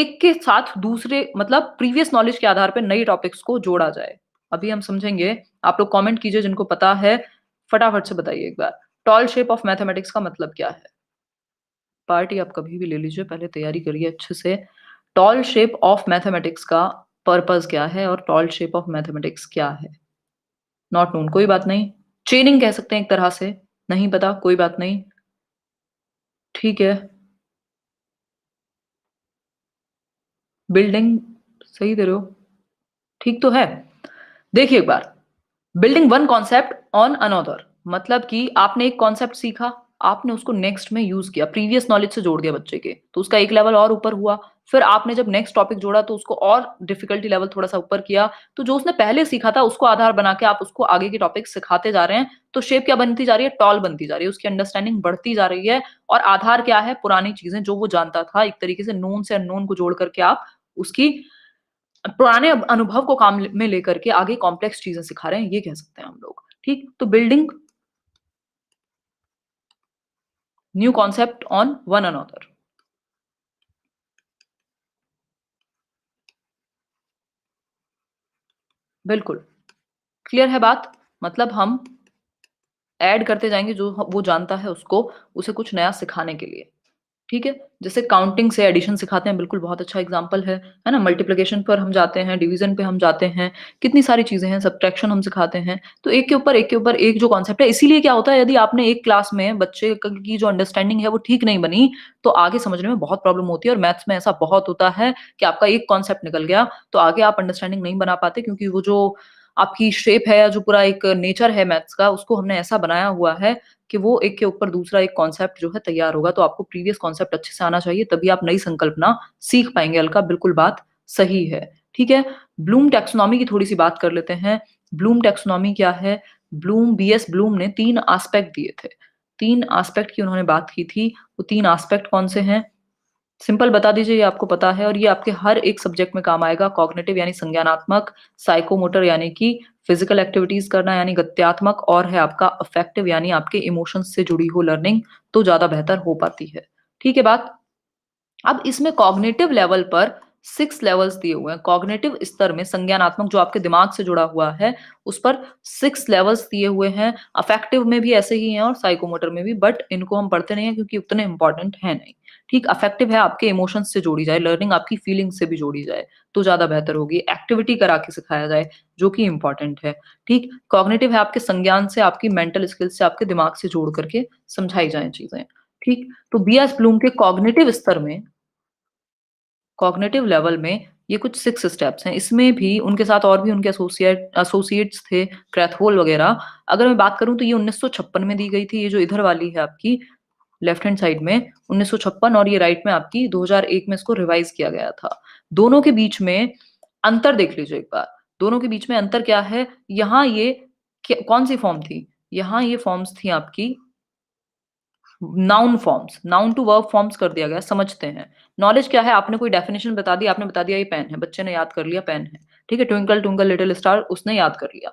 S1: एक के साथ दूसरे मतलब प्रीवियस नॉलेज के आधार पर नई टॉपिक्स को जोड़ा जाए अभी हम समझेंगे आप लोग कमेंट कीजिए जिनको पता है फटाफट से बताइए एक बार टॉल शेप ऑफ मैथमेटिक्स का मतलब क्या है पार्टी आप कभी भी ले लीजिए पहले तैयारी करिए अच्छे से टॉल शेप ऑफ मैथमेटिक्स का पर्पज क्या है और टॉल शेप ऑफ मैथमेटिक्स क्या है नॉट नोन कोई बात नहीं चेनिंग कह सकते हैं एक तरह से नहीं पता कोई बात नहीं ठीक है बिल्डिंग सही दे रहे हो ठीक तो है देखिए एक बार building one concept on another मतलब कि आपने एक कॉन्सेप्ट सीखा आपने उसको नेक्स्ट में यूज किया प्रीवियस नॉलेज से जोड़ दिया बच्चे के तो उसका एक लेवल और ऊपर हुआ फिर आपने जब नेक्स्ट टॉपिक जोड़ा तो उसको और डिफिकल्टी लेवल थोड़ा सा ऊपर किया तो जो उसने पहले सीखा था उसको आधार बना के आप उसको आगे के टॉपिक सिखाते जा रहे हैं तो शेप क्या बनती जा रही है टॉल बनती जा रही है उसकी अंडरस्टैंडिंग बढ़ती जा रही है और आधार क्या है पुरानी चीजें जो वो जानता था एक तरीके से नोन से अनोन को जोड़ करके आप उसकी पुराने अनुभव को काम में लेकर के आगे कॉम्प्लेक्स चीजें सिखा रहे हैं ये कह सकते हैं हम लोग ठीक तो building new concept on one another बिल्कुल क्लियर है बात मतलब हम ऐड करते जाएंगे जो वो जानता है उसको उसे कुछ नया सिखाने के लिए ठीक है जैसे काउंटिंग से एडिशन सिखाते हैं बिल्कुल बहुत अच्छा एग्जाम्पल है है ना मल्टीप्लिकेशन पर हम जाते हैं डिवीजन पे हम जाते हैं कितनी सारी चीजें हैं सब्ट्रैक्शन हम सिखाते हैं तो एक के ऊपर एक के ऊपर एक जो कॉन्सेप्ट है इसीलिए क्या होता है यदि आपने एक क्लास में बच्चे की जो अंडरस्टैंडिंग है वो ठीक नहीं बनी तो आगे समझने में बहुत प्रॉब्लम होती है और मैथ्स में ऐसा बहुत होता है कि आपका एक कॉन्सेप्ट निकल गया तो आगे आप अंडरस्टैंडिंग नहीं बना पाते क्योंकि वो जो आपकी शेप है जो पूरा एक नेचर है मैथ्स का उसको हमने ऐसा बनाया हुआ है कि वो एक के ऊपर दूसरा एक कॉन्सेप्ट जो है तैयार होगा तो आपको प्रीवियस कॉन्सेप्ट अच्छे से आना चाहिए तभी आप नई संकल्पना सीख पाएंगे अलका बिल्कुल बात सही है ठीक है ब्लूम टेक्सोनॉमी की थोड़ी सी बात कर लेते हैं ब्लूम टेक्सोनॉमी क्या है ब्लूम बी एस ब्लूम ने तीन आस्पेक्ट दिए थे तीन आस्पेक्ट की उन्होंने बात की थी वो तीन आस्पेक्ट कौन से हैं सिंपल बता दीजिए ये आपको पता है और ये आपके हर एक सब्जेक्ट में काम आएगा कॉग्नेटिव यानी संज्ञानात्मक साइकोमोटर यानी कि फिजिकल एक्टिविटीज करना यानी गत्यात्मक और है आपका अफेक्टिव यानी आपके इमोशन से जुड़ी हो लर्निंग तो ज्यादा बेहतर हो पाती है ठीक है बात अब इसमें कॉग्नेटिव लेवल पर सिक्स लेवल्स दिए हुए हैं कॉग्नेटिव स्तर में संज्ञानात्मक जो आपके दिमाग से जुड़ा हुआ है उस पर सिक्स लेवल्स दिए हुए हैं अफेक्टिव में भी ऐसे ही हैं और साइकोमोटर में भी बट इनको हम पढ़ते नहीं हैं क्योंकि उतने इंपॉर्टेंट है नहीं ठीक अफेक्टिव है आपके इमोशन से जोड़ी जाए लर्निंग आपकी फीलिंग से भी जोड़ी जाए तो ज्यादा बेहतर होगी एक्टिविटी करा के सिखाया जाए जो कि इंपॉर्टेंट है ठीक कॉग्नेटिव है आपके संज्ञान से आपकी मेंटल स्किल्स से आपके दिमाग से जोड़ करके समझाई जाए चीजें ठीक तो बी एस ब्लूम के कॉग्नेटिव स्तर में कॉग्नेटिव लेवल में ये कुछ सिक्स स्टेप्स हैं इसमें भी उनके साथ और भी उनके एसोसिएट एसोसिएट्स थे क्रैथोल वगैरह अगर मैं बात करूं तो ये 1956 में दी गई थी ये जो इधर वाली है आपकी लेफ्ट हैंड साइड में उन्नीस और ये राइट में आपकी 2001 में इसको रिवाइज किया गया था दोनों के बीच में अंतर देख लीजिए एक बार दोनों के बीच में अंतर क्या है यहाँ ये कौन सी फॉर्म थी यहाँ ये फॉर्म्स थी आपकी noun forms noun to verb forms कर दिया गया समझते हैं नॉलेज क्या है आपने कोई डेफिनेशन बता दी आपने बता दिया ये पेन है बच्चे ने याद कर लिया पेन है ठीक है ट्विंकल ट्विंकल लिटिल स्टार उसने याद कर लिया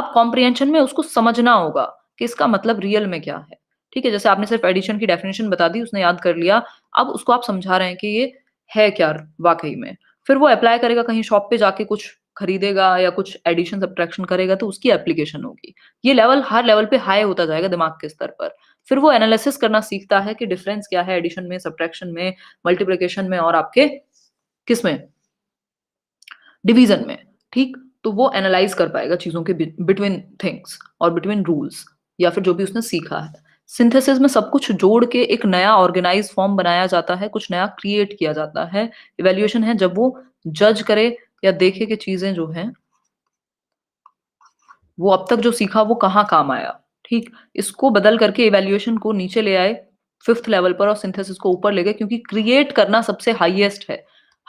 S1: अब कॉम्प्रिहेंशन में उसको समझना होगा कि इसका मतलब रियल में क्या है ठीक है जैसे आपने सिर्फ एडिशन की डेफिनेशन बता दी उसने याद कर लिया अब उसको आप समझा रहे हैं कि ये है क्या वाकई में फिर वो अप्लाई करेगा कहीं शॉप पे जाके कुछ खरीदेगा या कुछ एडिशन सब्ट्रैक्शन करेगा तो उसकी एप्लीकेशन होगी ये लेवल हर लेवल पे हाई होता जाएगा दिमाग के स्तर पर फिर वो एनालिसिस करना सीखता है कि डिफरेंस क्या है एडिशन में सब्ट्रैक्शन में मल्टीप्लीकेशन में और आपके किस में डिवीजन में ठीक तो वो एनालाइज कर पाएगा चीजों के बिटवीन थिंग्स और बिटवीन रूल्स या फिर जो भी उसने सीखा है सिंथेसिस में सब कुछ जोड़ के एक नया ऑर्गेनाइज फॉर्म बनाया जाता है कुछ नया क्रिएट किया जाता है इवेल्युएशन है जब वो जज करे या देखे कि चीजें जो हैं वो अब तक जो सीखा वो कहाँ काम आया ठीक इसको बदल करके इवेल्युएशन को नीचे ले आए फिफ्थ लेवल पर और सिंथेसिस को ऊपर ले गए क्योंकि क्रिएट करना सबसे हाइएस्ट है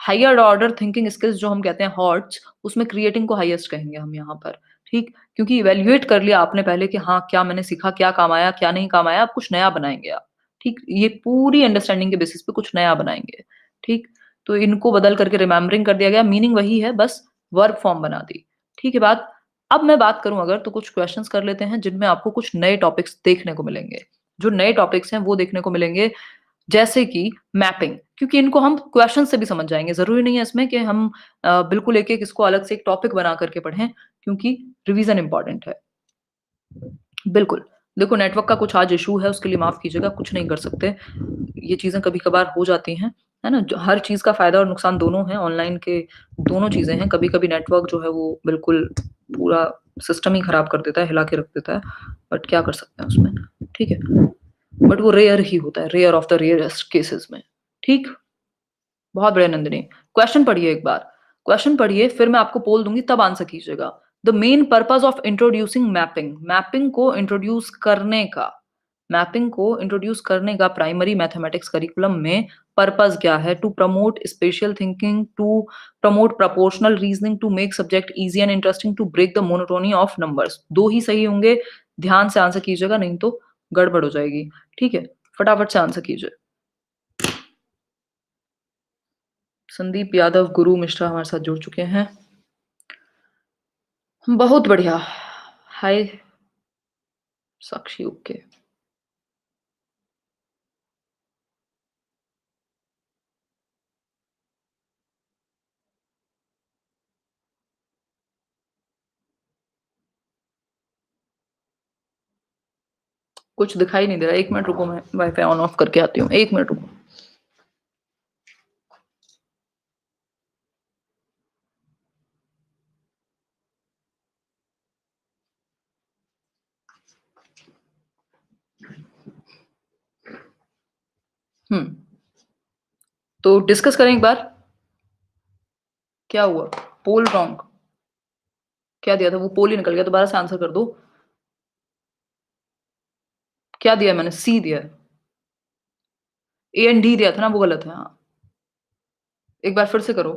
S1: हाइयर ऑर्डर थिंकिंग स्किल्स जो हम कहते हैं हॉर्ट्स उसमें क्रिएटिंग को हाइएस्ट कहेंगे हम यहाँ पर ठीक क्योंकि इवेल्युएट कर लिया आपने पहले कि हाँ क्या मैंने सीखा क्या काम आया क्या नहीं काम आया आप कुछ नया बनाएंगे आप ठीक ये पूरी अंडरस्टैंडिंग के बेसिस पे कुछ नया बनाएंगे ठीक तो इनको बदल करके रिमेम्बरिंग कर दिया गया मीनिंग वही है बस वर्क फॉर्म बना दी ठीक है बात अब मैं बात करूं अगर तो कुछ क्वेश्चन कर लेते हैं जिनमें आपको कुछ नए टॉपिक्स देखने को मिलेंगे जो नए टॉपिक्स हैं वो देखने को मिलेंगे जैसे कि मैपिंग क्योंकि इनको हम क्वेश्चन से भी समझ जाएंगे जरूरी नहीं है इसमें कि हम बिल्कुल एक एक इसको अलग से एक टॉपिक बना करके पढ़ें क्योंकि रिविजन इंपॉर्टेंट है बिल्कुल देखो नेटवर्क का कुछ आज इशू है उसके लिए माफ कीजिएगा कुछ नहीं कर सकते ये चीजें कभी कभार हो जाती हैं है ना हर चीज का फायदा और नुकसान दोनों है ऑनलाइन के दोनों चीजें हैं कभी कभी नेटवर्क जो है वो बिल्कुल पूरा सिस्टम ही खराब कर देता है हिला के रख देता है बट क्या कर सकते हैं उसमें ठीक है बट वो रेयर ही होता है rare of the rarest cases में ठीक बहुत बड़े नंदिनी क्वेश्चन पढ़िए एक बार क्वेश्चन पढ़िए फिर मैं आपको पोल दूंगी तब आंसर कीजिएगा the main purpose of introducing mapping mapping को इंट्रोड्यूस करने का मैपिंग को इंट्रोड्यूस करने का प्राइमरी मैथमेटिक्स करिकुलम में पर्पज क्या है to promote spatial thinking to promote proportional reasoning to make subject easy and interesting to break the monotony of numbers दो ही सही होंगे ध्यान से आंसर कीजिएगा नहीं तो गड़बड़ हो जाएगी ठीक है फटाफट से आंसर कीजिए संदीप यादव गुरु मिश्रा हमारे साथ जुड़ चुके हैं बहुत बढ़िया हाय साक्षी ओके कुछ दिखाई नहीं दे रहा एक मिनट रुको मैं वाईफाई ऑन ऑफ करके आती हूँ एक मिनट रुको हम्म तो डिस्कस करें एक बार क्या हुआ पोल रॉन्ग क्या दिया था वो पोल ही निकल गया दोबारा से आंसर कर दो क्या दिया मैंने सी दिया ए एंड डी दिया था ना वो गलत है हाँ एक बार फिर से करो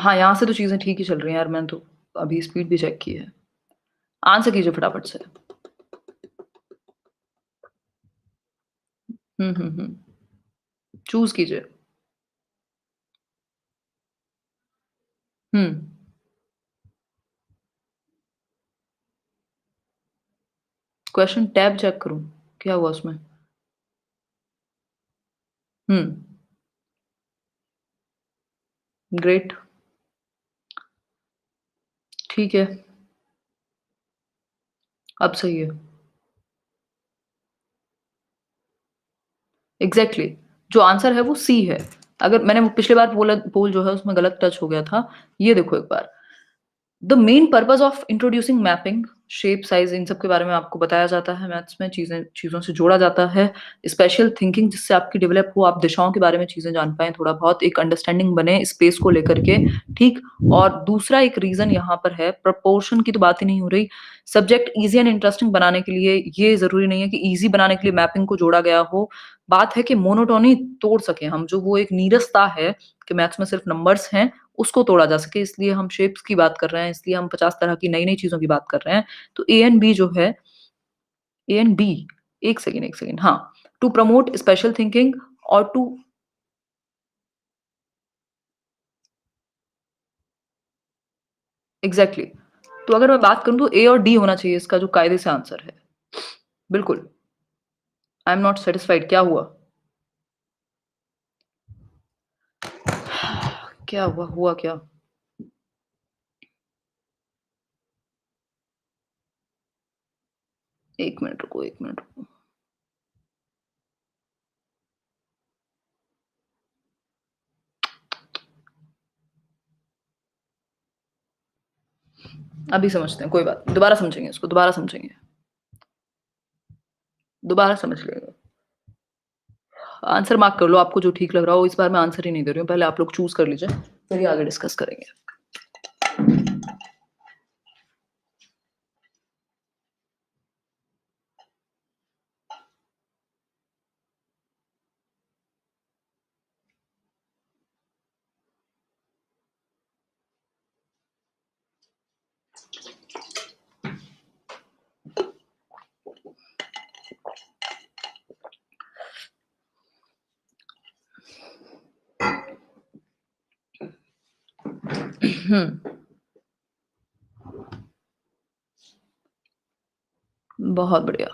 S1: हाँ यहां से तो चीजें ठीक ही चल रही हैं यार मैंने तो अभी स्पीड भी चेक की है आंसर कीजिए फटाफट से हम्म चूज़ हम्म, हम्म। कीजिए। हम्म क्वेश्चन टैब चेक करूं क्या हुआ उसमें? Hmm great. ठीक है। अब सही है। Exactly exactly. जो आंसर है वो सी है अगर मैंने पिछले बार पोल पोल जो है उसमें गलत टच हो गया था ये देखो एक बार the main purpose of introducing mapping shape size इन सब के बारे में आपको बताया जाता है मैथ्स में चीजें चीजों से जोड़ा जाता है स्पेशल थिंकिंग जिससे आपकी डेवलप हो आप दिशाओं के बारे में चीजें जान पाए थोड़ा बहुत एक अंडरस्टैंडिंग बने स्पेस को लेकर के ठीक और दूसरा एक रीजन यहाँ पर है प्रपोर्शन की तो बात ही नहीं हो रही सब्जेक्ट इजी एंड इंटरेस्टिंग बनाने के लिए ये जरूरी नहीं है कि ईजी बनाने के लिए मैपिंग को जोड़ा गया हो बात है कि मोनोटोनी तोड़ सके हम जो वो एक नीरसता है कि मैथ्स में सिर्फ नंबर्स हैं उसको तोड़ा जा सके इसलिए हम शेप्स की बात कर रहे हैं इसलिए हम पचास तरह की नई नई चीजों की बात कर रहे हैं तो ए एन बी जो है ए एन बी एक सेकेंड एक सेकेंड हाँ टू प्रमोट स्पेशल थिंकिंग और टू एग्जैक्टली exactly. तो अगर मैं बात करूं तो ए और डी होना चाहिए इसका जो कायदे से आंसर है बिल्कुल आई एम नॉट सेटिस्फाइड क्या हुआ क्या हुआ हुआ क्या एक मिनट रुको एक मिनट रुको अभी समझते हैं कोई बात दोबारा समझेंगे इसको दोबारा समझेंगे दोबारा समझ लेंगे आंसर मार्क कर लो आपको जो ठीक लग रहा हो इस बार मैं आंसर ही नहीं दे रही हूँ पहले आप लोग चूज कर लीजिए फिर आगे डिस्कस करेंगे बहुत बढ़िया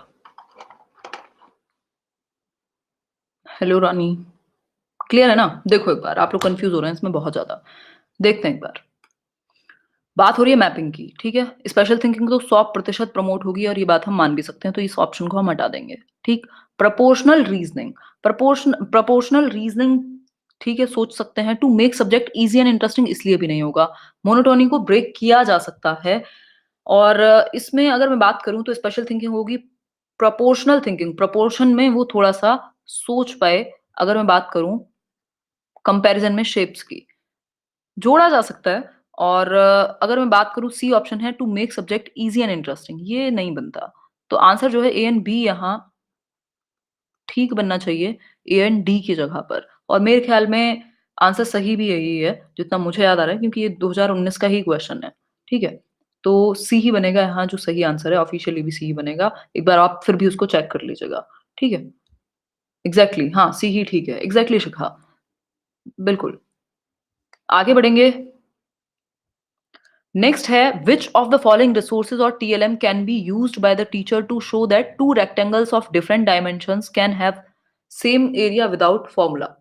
S1: हेलो रानी क्लियर है ना देखो एक बार आप लोग कंफ्यूज हो रहे हैं इसमें बहुत ज्यादा देखते हैं एक बार बात हो रही है मैपिंग की ठीक है स्पेशल थिंकिंग तो सौ प्रतिशत प्रमोट होगी और ये बात हम मान भी सकते हैं तो इस ऑप्शन को हम हटा देंगे ठीक proportional reasoning proportion proportional reasoning ठीक है सोच सकते हैं to make subject easy and interesting इसलिए भी नहीं होगा मोनोटोनी को ब्रेक किया जा सकता है और इसमें अगर मैं बात करूं तो स्पेशल थिंकिंग होगी प्रोपोर्शनल थिंकिंग प्रोपोर्शन में वो थोड़ा सा सोच पाए अगर मैं बात करूं कंपैरिजन में शेप्स की जोड़ा जा सकता है और अगर मैं बात करूं सी ऑप्शन है to make subject easy and interesting ये नहीं बनता तो आंसर जो है ए एंड बी यहाँ ठीक बनना चाहिए ए एंड डी की जगह पर और मेरे ख्याल में आंसर सही भी यही है जितना मुझे याद आ रहा है क्योंकि ये 2019 का ही क्वेश्चन है ठीक है तो सी ही बनेगा यहाँ जो सही आंसर है ऑफिशियली भी सी ही बनेगा एक बार आप फिर भी उसको चेक कर लीजिएगा ठीक है एग्जैक्टली exactly, हाँ सी ही ठीक है एग्जैक्टली exactly शिखा बिल्कुल आगे बढ़ेंगे नेक्स्ट है which of the following resources और T L M can be use by the teacher to show that two rectangles of different dimension can have same area without formula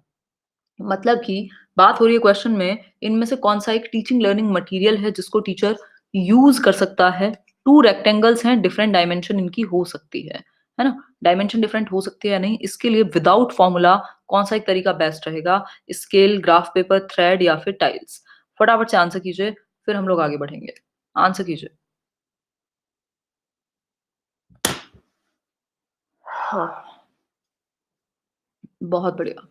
S1: मतलब कि बात हो रही है क्वेश्चन में इनमें से कौन सा एक टीचिंग लर्निंग मटेरियल है जिसको टीचर यूज कर सकता है टू रेक्टेंगल्स हैं डिफरेंट डायमेंशन इनकी हो सकती है है ना डायमेंशन डिफरेंट हो सकती है या नहीं इसके लिए विदाउट फॉर्मूला कौन सा एक तरीका बेस्ट रहेगा स्केल ग्राफ पेपर थ्रेड या फिर टाइल्स फटाफट से आंसर कीजिए फिर हम लोग आगे बढ़ेंगे आंसर कीजिए हाँ बहुत बढ़िया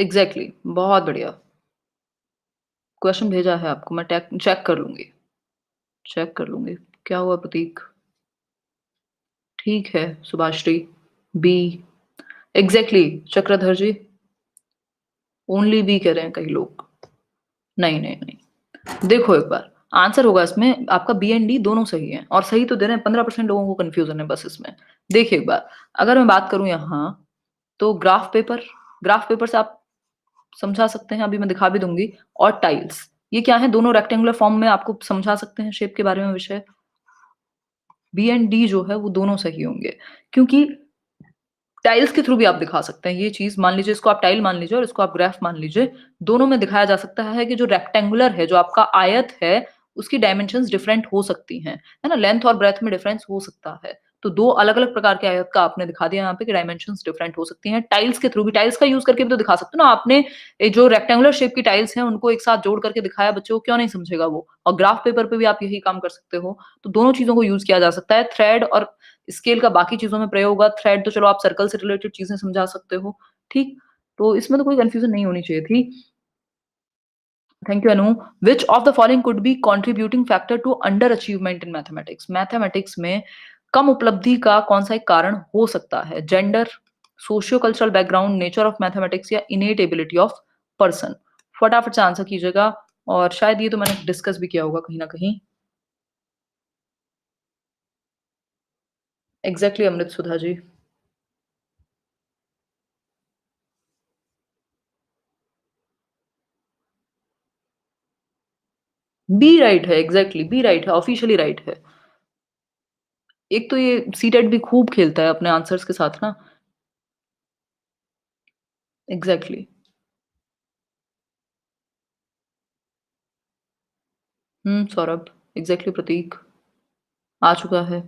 S1: एग्जैक्टली exactly, बहुत बढ़िया क्वेश्चन भेजा है आपको मैं चेक कर लूंगी चेक कर लूंगी क्या हुआ प्रतीक ठीक है Subhashi B exactly exactly, Chakradhar ji only B कह रहे हैं कई लोग नहीं नहीं नहीं देखो एक बार आंसर होगा इसमें आपका बी एंड डी दोनों सही है और सही तो दे रहे हैं पंद्रह परसेंट लोगों को कंफ्यूजन है बस इसमें देखिए एक बार अगर मैं बात करूं यहाँ तो ग्राफ पेपर ग्राफ पेपर से आप समझा सकते हैं अभी मैं दिखा भी दूंगी और टाइल्स ये क्या है दोनों रेक्टेंगुलर फॉर्म में आपको समझा सकते हैं शेप के बारे में विषय बी एंड डी जो है वो दोनों सही होंगे क्योंकि टाइल्स के थ्रू भी आप दिखा सकते हैं ये चीज मान लीजिए इसको आप टाइल मान लीजिए और इसको आप ग्राफ मान लीजिए दोनों में दिखाया जा सकता है कि जो रेक्टेंगुलर है जो आपका आयत है उसकी डायमेंशन डिफरेंट हो सकती है ना लेंथ और ब्रेथ में डिफरेंस हो सकता है तो दो अलग अलग प्रकार के आयत का आपने दिखा दिया यहाँ पे कि डायमेंशन डिफरेंट हो सकती हैं टाइल्स के थ्रू भी टाइल्स का यूज करके भी तो दिखा सकते हो ना आपने जो रेक्टेंगुलर शेप की टाइल्स हैं उनको एक साथ जोड़ करके दिखाया बच्चों को क्यों नहीं समझेगा वो और ग्राफ पेपर पे भी आप यही काम कर सकते हो तो दोनों चीजों को यूज किया जा सकता है थ्रेड और स्केल का बाकी चीजों में प्रयोग होगा थ्रेड तो चलो आप सर्कल से रिलेटेड चीजें समझा सकते हो ठीक तो इसमें तो कोई कंफ्यूजन नहीं होनी चाहिए थी thank you Anu which of the following could be contributing factor to under achievement in mathematics mathematics में कम उपलब्धि का कौन सा एक कारण हो सकता है gender socio cultural background nature of mathematics या इनेट एबिलिटी ऑफ पर्सन फटाफट से आंसर कीजिएगा और शायद ये तो मैंने डिस्कस भी किया होगा कहीं ना कहीं exactly exactly, Amrit Sudha ji B right right है एग्जैक्टली बी राइट है ऑफिशियली राइट right है एक तो ये सीटेट भी खूब खेलता है अपने आंसर्स के साथ ना एग्जैक्टली exactly. हम्म सौरभ एग्जैक्टली exactly प्रतीक आ चुका है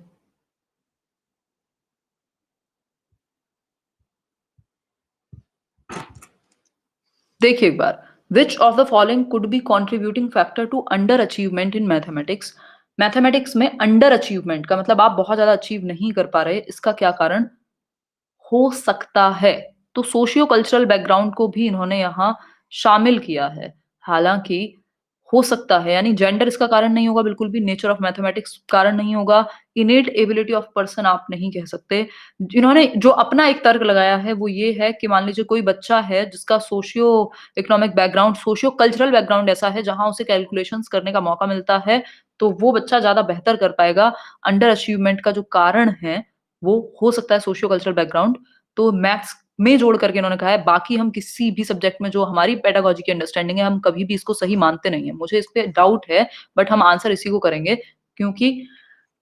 S1: देखिए एक बार which of the following could be contributing factor to under achievement in mathematics mathematics में अंडर अचीवमेंट का मतलब आप बहुत ज्यादा अचीव नहीं कर पा रहे इसका क्या कारण हो सकता है तो सोशियो कल्चरल बैकग्राउंड को भी इन्होंने यहाँ शामिल किया है हालांकि हो सकता है यानी जेंडर इसका कारण नहीं होगा बिल्कुल भी नेचर ऑफ मैथमेटिक्स कारण नहीं होगा इनेट एबिलिटी ऑफ पर्सन आप नहीं कह सकते जिन्होंने जो अपना एक तर्क लगाया है वो ये है कि मान लीजिए कोई बच्चा है जिसका socio economic background socio cultural background ऐसा है जहां उसे कैलकुलेशन करने का मौका मिलता है तो वो बच्चा ज्यादा बेहतर कर पाएगा अंडर अचीवमेंट का जो कारण है वो हो सकता है सोशियो कल्चरल बैकग्राउंड तो मैथ्स में जोड़ करके इन्होंने कहा है बाकी हम किसी भी सब्जेक्ट में जो हमारी पेडागोजी की अंडरस्टैंडिंग है हम कभी भी इसको सही मानते नहीं है मुझे इस पर डाउट है बट हम आंसर इसी को करेंगे क्योंकि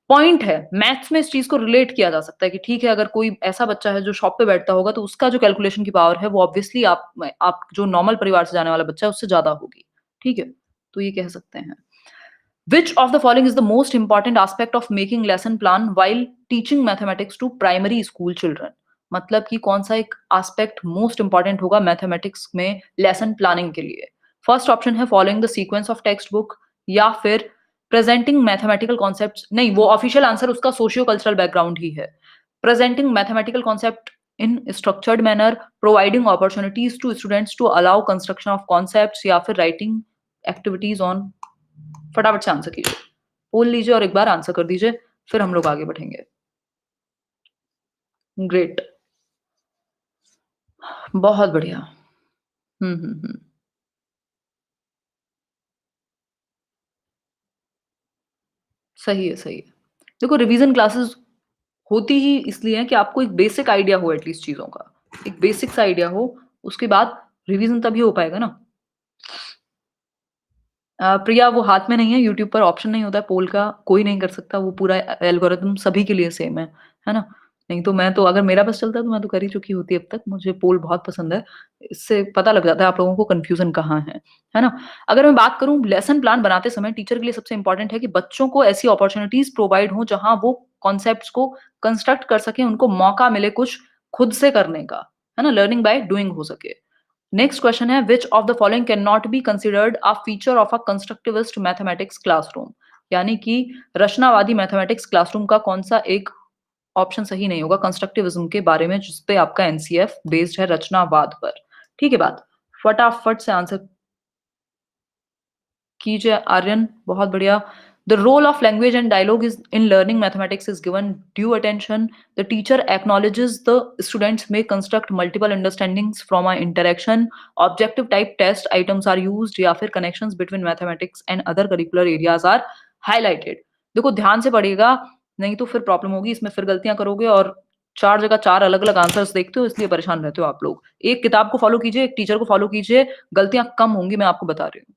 S1: पॉइंट है मैथ्स में इस चीज को रिलेट किया जा सकता है कि ठीक है अगर कोई ऐसा बच्चा है जो शॉप पे बैठता होगा तो उसका जो कैलकुलेशन की पावर है वो ऑब्वियसली आप आप जो नॉर्मल परिवार से जाने वाला बच्चा है उससे ज्यादा होगी ठीक है तो ये कह सकते हैं Which of the following is the most important aspect of making lesson plan while teaching mathematics to primary school children? मतलब कि कौन सा एक एस्पेक्ट मोस्ट इंपॉर्टेंट होगा मैथमेटिक्स में लेसन प्लानिंग के लिए फर्स्ट ऑप्शन है following the sequence of text book या फिर प्रेजेंटिंग मैथमेटिकल कॉन्सेप्ट नहीं वो ऑफिशियल आंसर उसका सोशियो कल्चरल बैकग्राउंड ही है presenting mathematical concept in structured manner providing opportunities to students to allow construction of concept या फिर राइटिंग एक्टिविटीज ऑन फटाफट से आंसर कीजिए बोल लीजिए और एक बार आंसर कर दीजिए फिर हम लोग आगे बढ़ेंगे ग्रेट बहुत बढ़िया हम्म हम्म हम्म सही है सही है देखो रिवीजन क्लासेस होती ही इसलिए है कि आपको एक बेसिक आइडिया हो एटलीस्ट चीज़ों का एक बेसिक सा आइडिया हो उसके बाद रिवीजन तभी हो पाएगा ना प्रिया वो हाथ में नहीं है यूट्यूब पर ऑप्शन नहीं होता है पोल का कोई नहीं कर सकता वो पूरा एल्गोरिथम सभी के लिए सेम है है ना नहीं तो मैं तो अगर मेरा बस चलता तो मैं तो कर ही चुकी होती अब तक मुझे पोल बहुत पसंद है इससे पता लग जाता है आप लोगों को कंफ्यूजन कहाँ है है ना अगर मैं बात करूं लेसन प्लान बनाते समय टीचर के लिए सबसे इंपॉर्टेंट है कि बच्चों को ऐसी अपॉर्चुनिटीज प्रोवाइड हो जहां वो कॉन्सेप्ट को कंस्ट्रक्ट कर सके उनको मौका मिले कुछ खुद से करने का है ना लर्निंग बाय डूइंग हो सके नेक्स्ट क्वेश्चन है which of the following can not be considered a feature of a constructivist mathematics classroom यानी कि रचनावादी मैथमेटिक्स क्लासरूम का कौन सा एक ऑप्शन सही नहीं होगा कंस्ट्रक्टिविज्म के बारे में जिस पे आपका एनसीएफ बेस्ड है रचनावाद पर ठीक है बात फटाफट से आंसर कीजिए आर्यन बहुत बढ़िया The role of language and dialogue is in learning mathematics is given due attention. The teacher acknowledges the students may construct multiple understandings from a interaction. Objective type test items are used या फिर connections between mathematics and other curricular areas are highlighted. देखो ध्यान से पढ़िएगा नहीं तो फिर problem होगी इसमें फिर गलतियां करोगे और चार जगह चार अलग अलग आंसर्स देखते हो इसलिए परेशान रहते हो आप लोग एक किताब को फॉलो कीजिए एक टीचर को फॉलो कीजिए गलतियां कम होंगी मैं आपको बता रही हूँ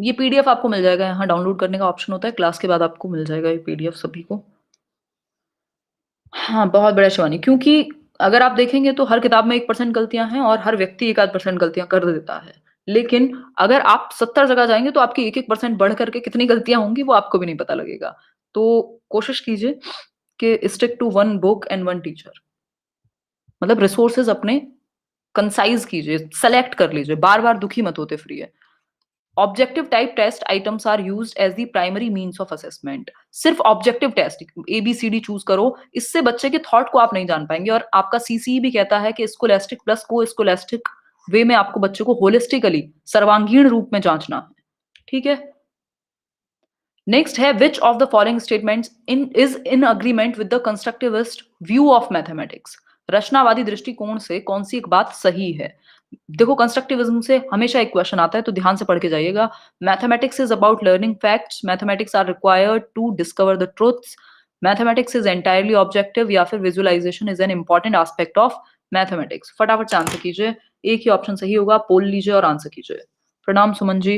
S1: ये पीडीएफ आपको मिल जाएगा यहाँ डाउनलोड करने का ऑप्शन होता है क्लास के बाद आपको मिल जाएगा ये पीडीएफ सभी को हाँ बहुत बड़ा शिवानी क्योंकि अगर आप देखेंगे तो हर किताब में एक परसेंट गलतियां हैं और हर व्यक्ति एक आध परसेंट गलतियां कर देता है लेकिन अगर आप सत्तर जगह जाएंगे तो आपकी एक एक परसेंट बढ़ करके कितनी गलतियां होंगी वो आपको भी नहीं पता लगेगा तो कोशिश कीजिए कि stick to one book and one teacher मतलब रिसोर्सेज अपने कंसाइज कीजिए सेलेक्ट कर लीजिए बार बार दुखी मत होते फ्री है objective type test items are used as the primary means of assessment सिर्फ objective test A B C D choose करो इससे बच्चे के थॉट को आप नहीं जान पाएंगे और आपका सीसीई e भी कहता है कि स्कोलेस्टिक प्लस को स्कोलेस्टिक वे में आपको बच्चे को होलिस्टिकली सर्वांगीण रूप में जांचना है ठीक है नेक्स्ट है which of the following statement in is in agreement with the constructivist view of mathematics रचनावादी दृष्टिकोण से कौन सी एक बात सही है देखो कंस्ट्रक्टिविज्म से हमेशा एक क्वेश्चन आता है तो ध्यान से पढ़ के जाइएगा mathematics is about learning facts mathematics are required to discover the truths mathematics is entirely objective या फिर visualization is an important aspect of mathematics फटाफट से आंसर कीजिए एक ही ऑप्शन सही होगा पोल लीजिए और आंसर कीजिए प्रणाम सुमन जी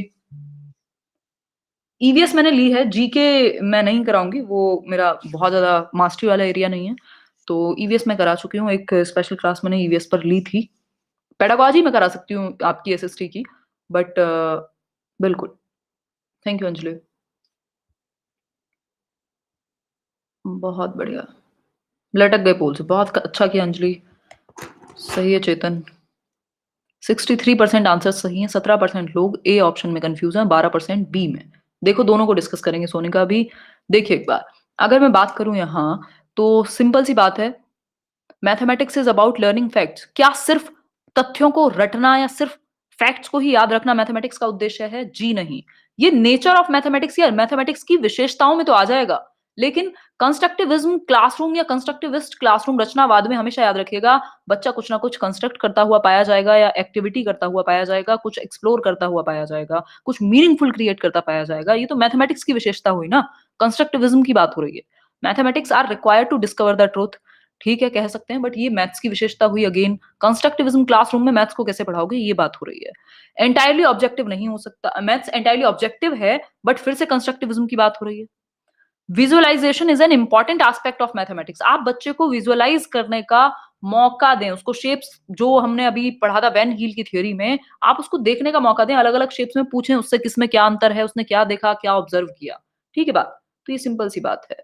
S1: ईवीएस e मैंने ली है जी के मैं नहीं कराऊंगी वो मेरा बहुत ज्यादा मास्टरी वाला एरिया नहीं है तो ईवीएस e मैं करा चुकी हूँ एक स्पेशल क्लास मैंने ईवीएस e पर ली थी पेडागॉजी में करा सकती हूँ आपकी एस की बट uh, बिल्कुल थैंक यू अंजलि बहुत बढ़िया लटक गए पोल से बहुत अच्छा किया अंजलि सही है Chetan sixty three percent answer सही है सत्रह परसेंट लोग ए ऑप्शन में कंफ्यूज हैं बारह परसेंट बी में देखो दोनों को डिस्कस करेंगे सोने का भी देखिए एक बार अगर मैं बात करूं यहाँ तो सिंपल सी बात है mathematics is about learning facts क्या सिर्फ तथ्यों को रटना या सिर्फ फैक्ट्स को ही याद रखना मैथमेटिक्स का उद्देश्य है जी नहीं ये नेचर ऑफ मैथमेटिक्स या मैथमेटिक्स की विशेषताओं में तो आ जाएगा लेकिन कंस्ट्रक्टिविज्म क्लासरूम या कंस्ट्रक्टिविस्ट क्लासरूम रचनावाद में हमेशा याद रखिएगा बच्चा कुछ ना कुछ कंस्ट्रक्ट करता हुआ पाया जाएगा या एक्टिविटी करता हुआ पाया जाएगा कुछ एक्सप्लोर करता हुआ पाया जाएगा कुछ मीनिंगफुल क्रिएट करता पाया जाएगा ये तो मैथमेटिक्स की विशेषता हुई ना कंस्ट्रक्टिविज्म की बात हो रही है mathematics are required to discover the truth ठीक है कह सकते हैं बट ये मैथ्स की विशेषता हुई अगेन कंस्ट्रक्टिविज्म क्लासरूम में मैथ्स को कैसे पढ़ाओगे ये बात हो रही है एंटायरली ऑब्जेक्टिव नहीं हो सकता मैथ्स एंटायरली ऑब्जेक्टिव है बट फिर से कंस्ट्रक्टिविज्म की बात हो रही है visualization is an important aspect of mathematics आप बच्चे को विजुअलाइज करने का मौका दें उसको शेप्स जो हमने अभी पढ़ा था वैन हील की थ्योरी में आप उसको देखने का मौका दें अलग अलग शेप्स में पूछें उससे किसमें क्या अंतर है उसने क्या देखा क्या ऑब्जर्व किया ठीक है बात तो ये सिंपल सी बात है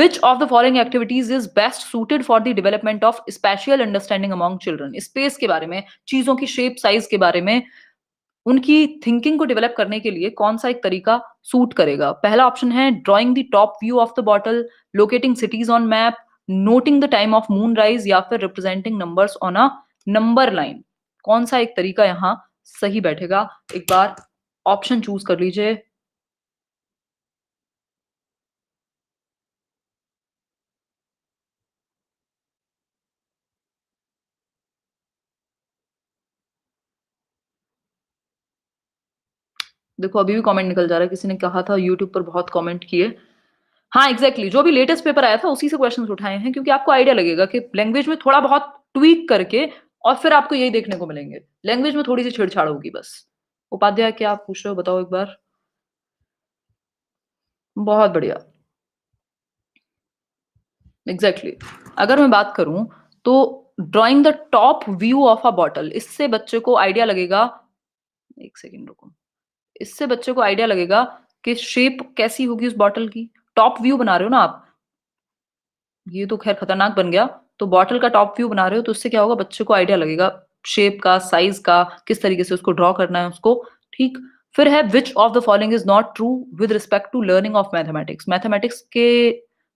S1: which of the following activities is best suited for the development of spatial understanding among children space के बारे में चीजों की शेप साइज के बारे में उनकी थिंकिंग को डेवलप करने के लिए कौन सा एक तरीका सूट करेगा पहला ऑप्शन है drawing the top view of the bottle locating cities on map noting the time of moon rise या फिर representing numbers on a number line कौन सा एक तरीका यहाँ सही बैठेगा एक बार ऑप्शन चूज कर लीजिए देखो अभी भी कमेंट निकल जा रहा है किसी ने कहा था यूट्यूब पर बहुत कमेंट किए हाँ एग्जैक्टली exactly, जो भी लेटेस्ट पेपर आया था उसी से क्वेश्चन उठाए हैं क्योंकि आपको आइडिया लगेगा कि लैंग्वेज में थोड़ा बहुत ट्वीक करके और फिर आपको यही देखने को मिलेंगे लैंग्वेज में थोड़ी सी छेड़छाड़ होगी बस उपाध्याय क्या आप पूछ रहे हो बताओ एक बार बहुत बढ़िया एग्जैक्टली exactly. अगर मैं बात करूं तो drawing the top view of a bottle इससे बच्चे को आइडिया लगेगा एक सेकेंड रुको इससे बच्चे को आइडिया लगेगा कि शेप कैसी होगी उस बॉटल की टॉप व्यू बना रहे हो ना आप ये तो खैर खतरनाक बन गया तो बॉटल का टॉप व्यू बना रहे हो तो उससे क्या होगा बच्चे को आइडिया लगेगा शेप का साइज का किस तरीके से उसको ड्रॉ करना है उसको ठीक फिर है which of the following is not true with respect to learning of mathematics mathematics के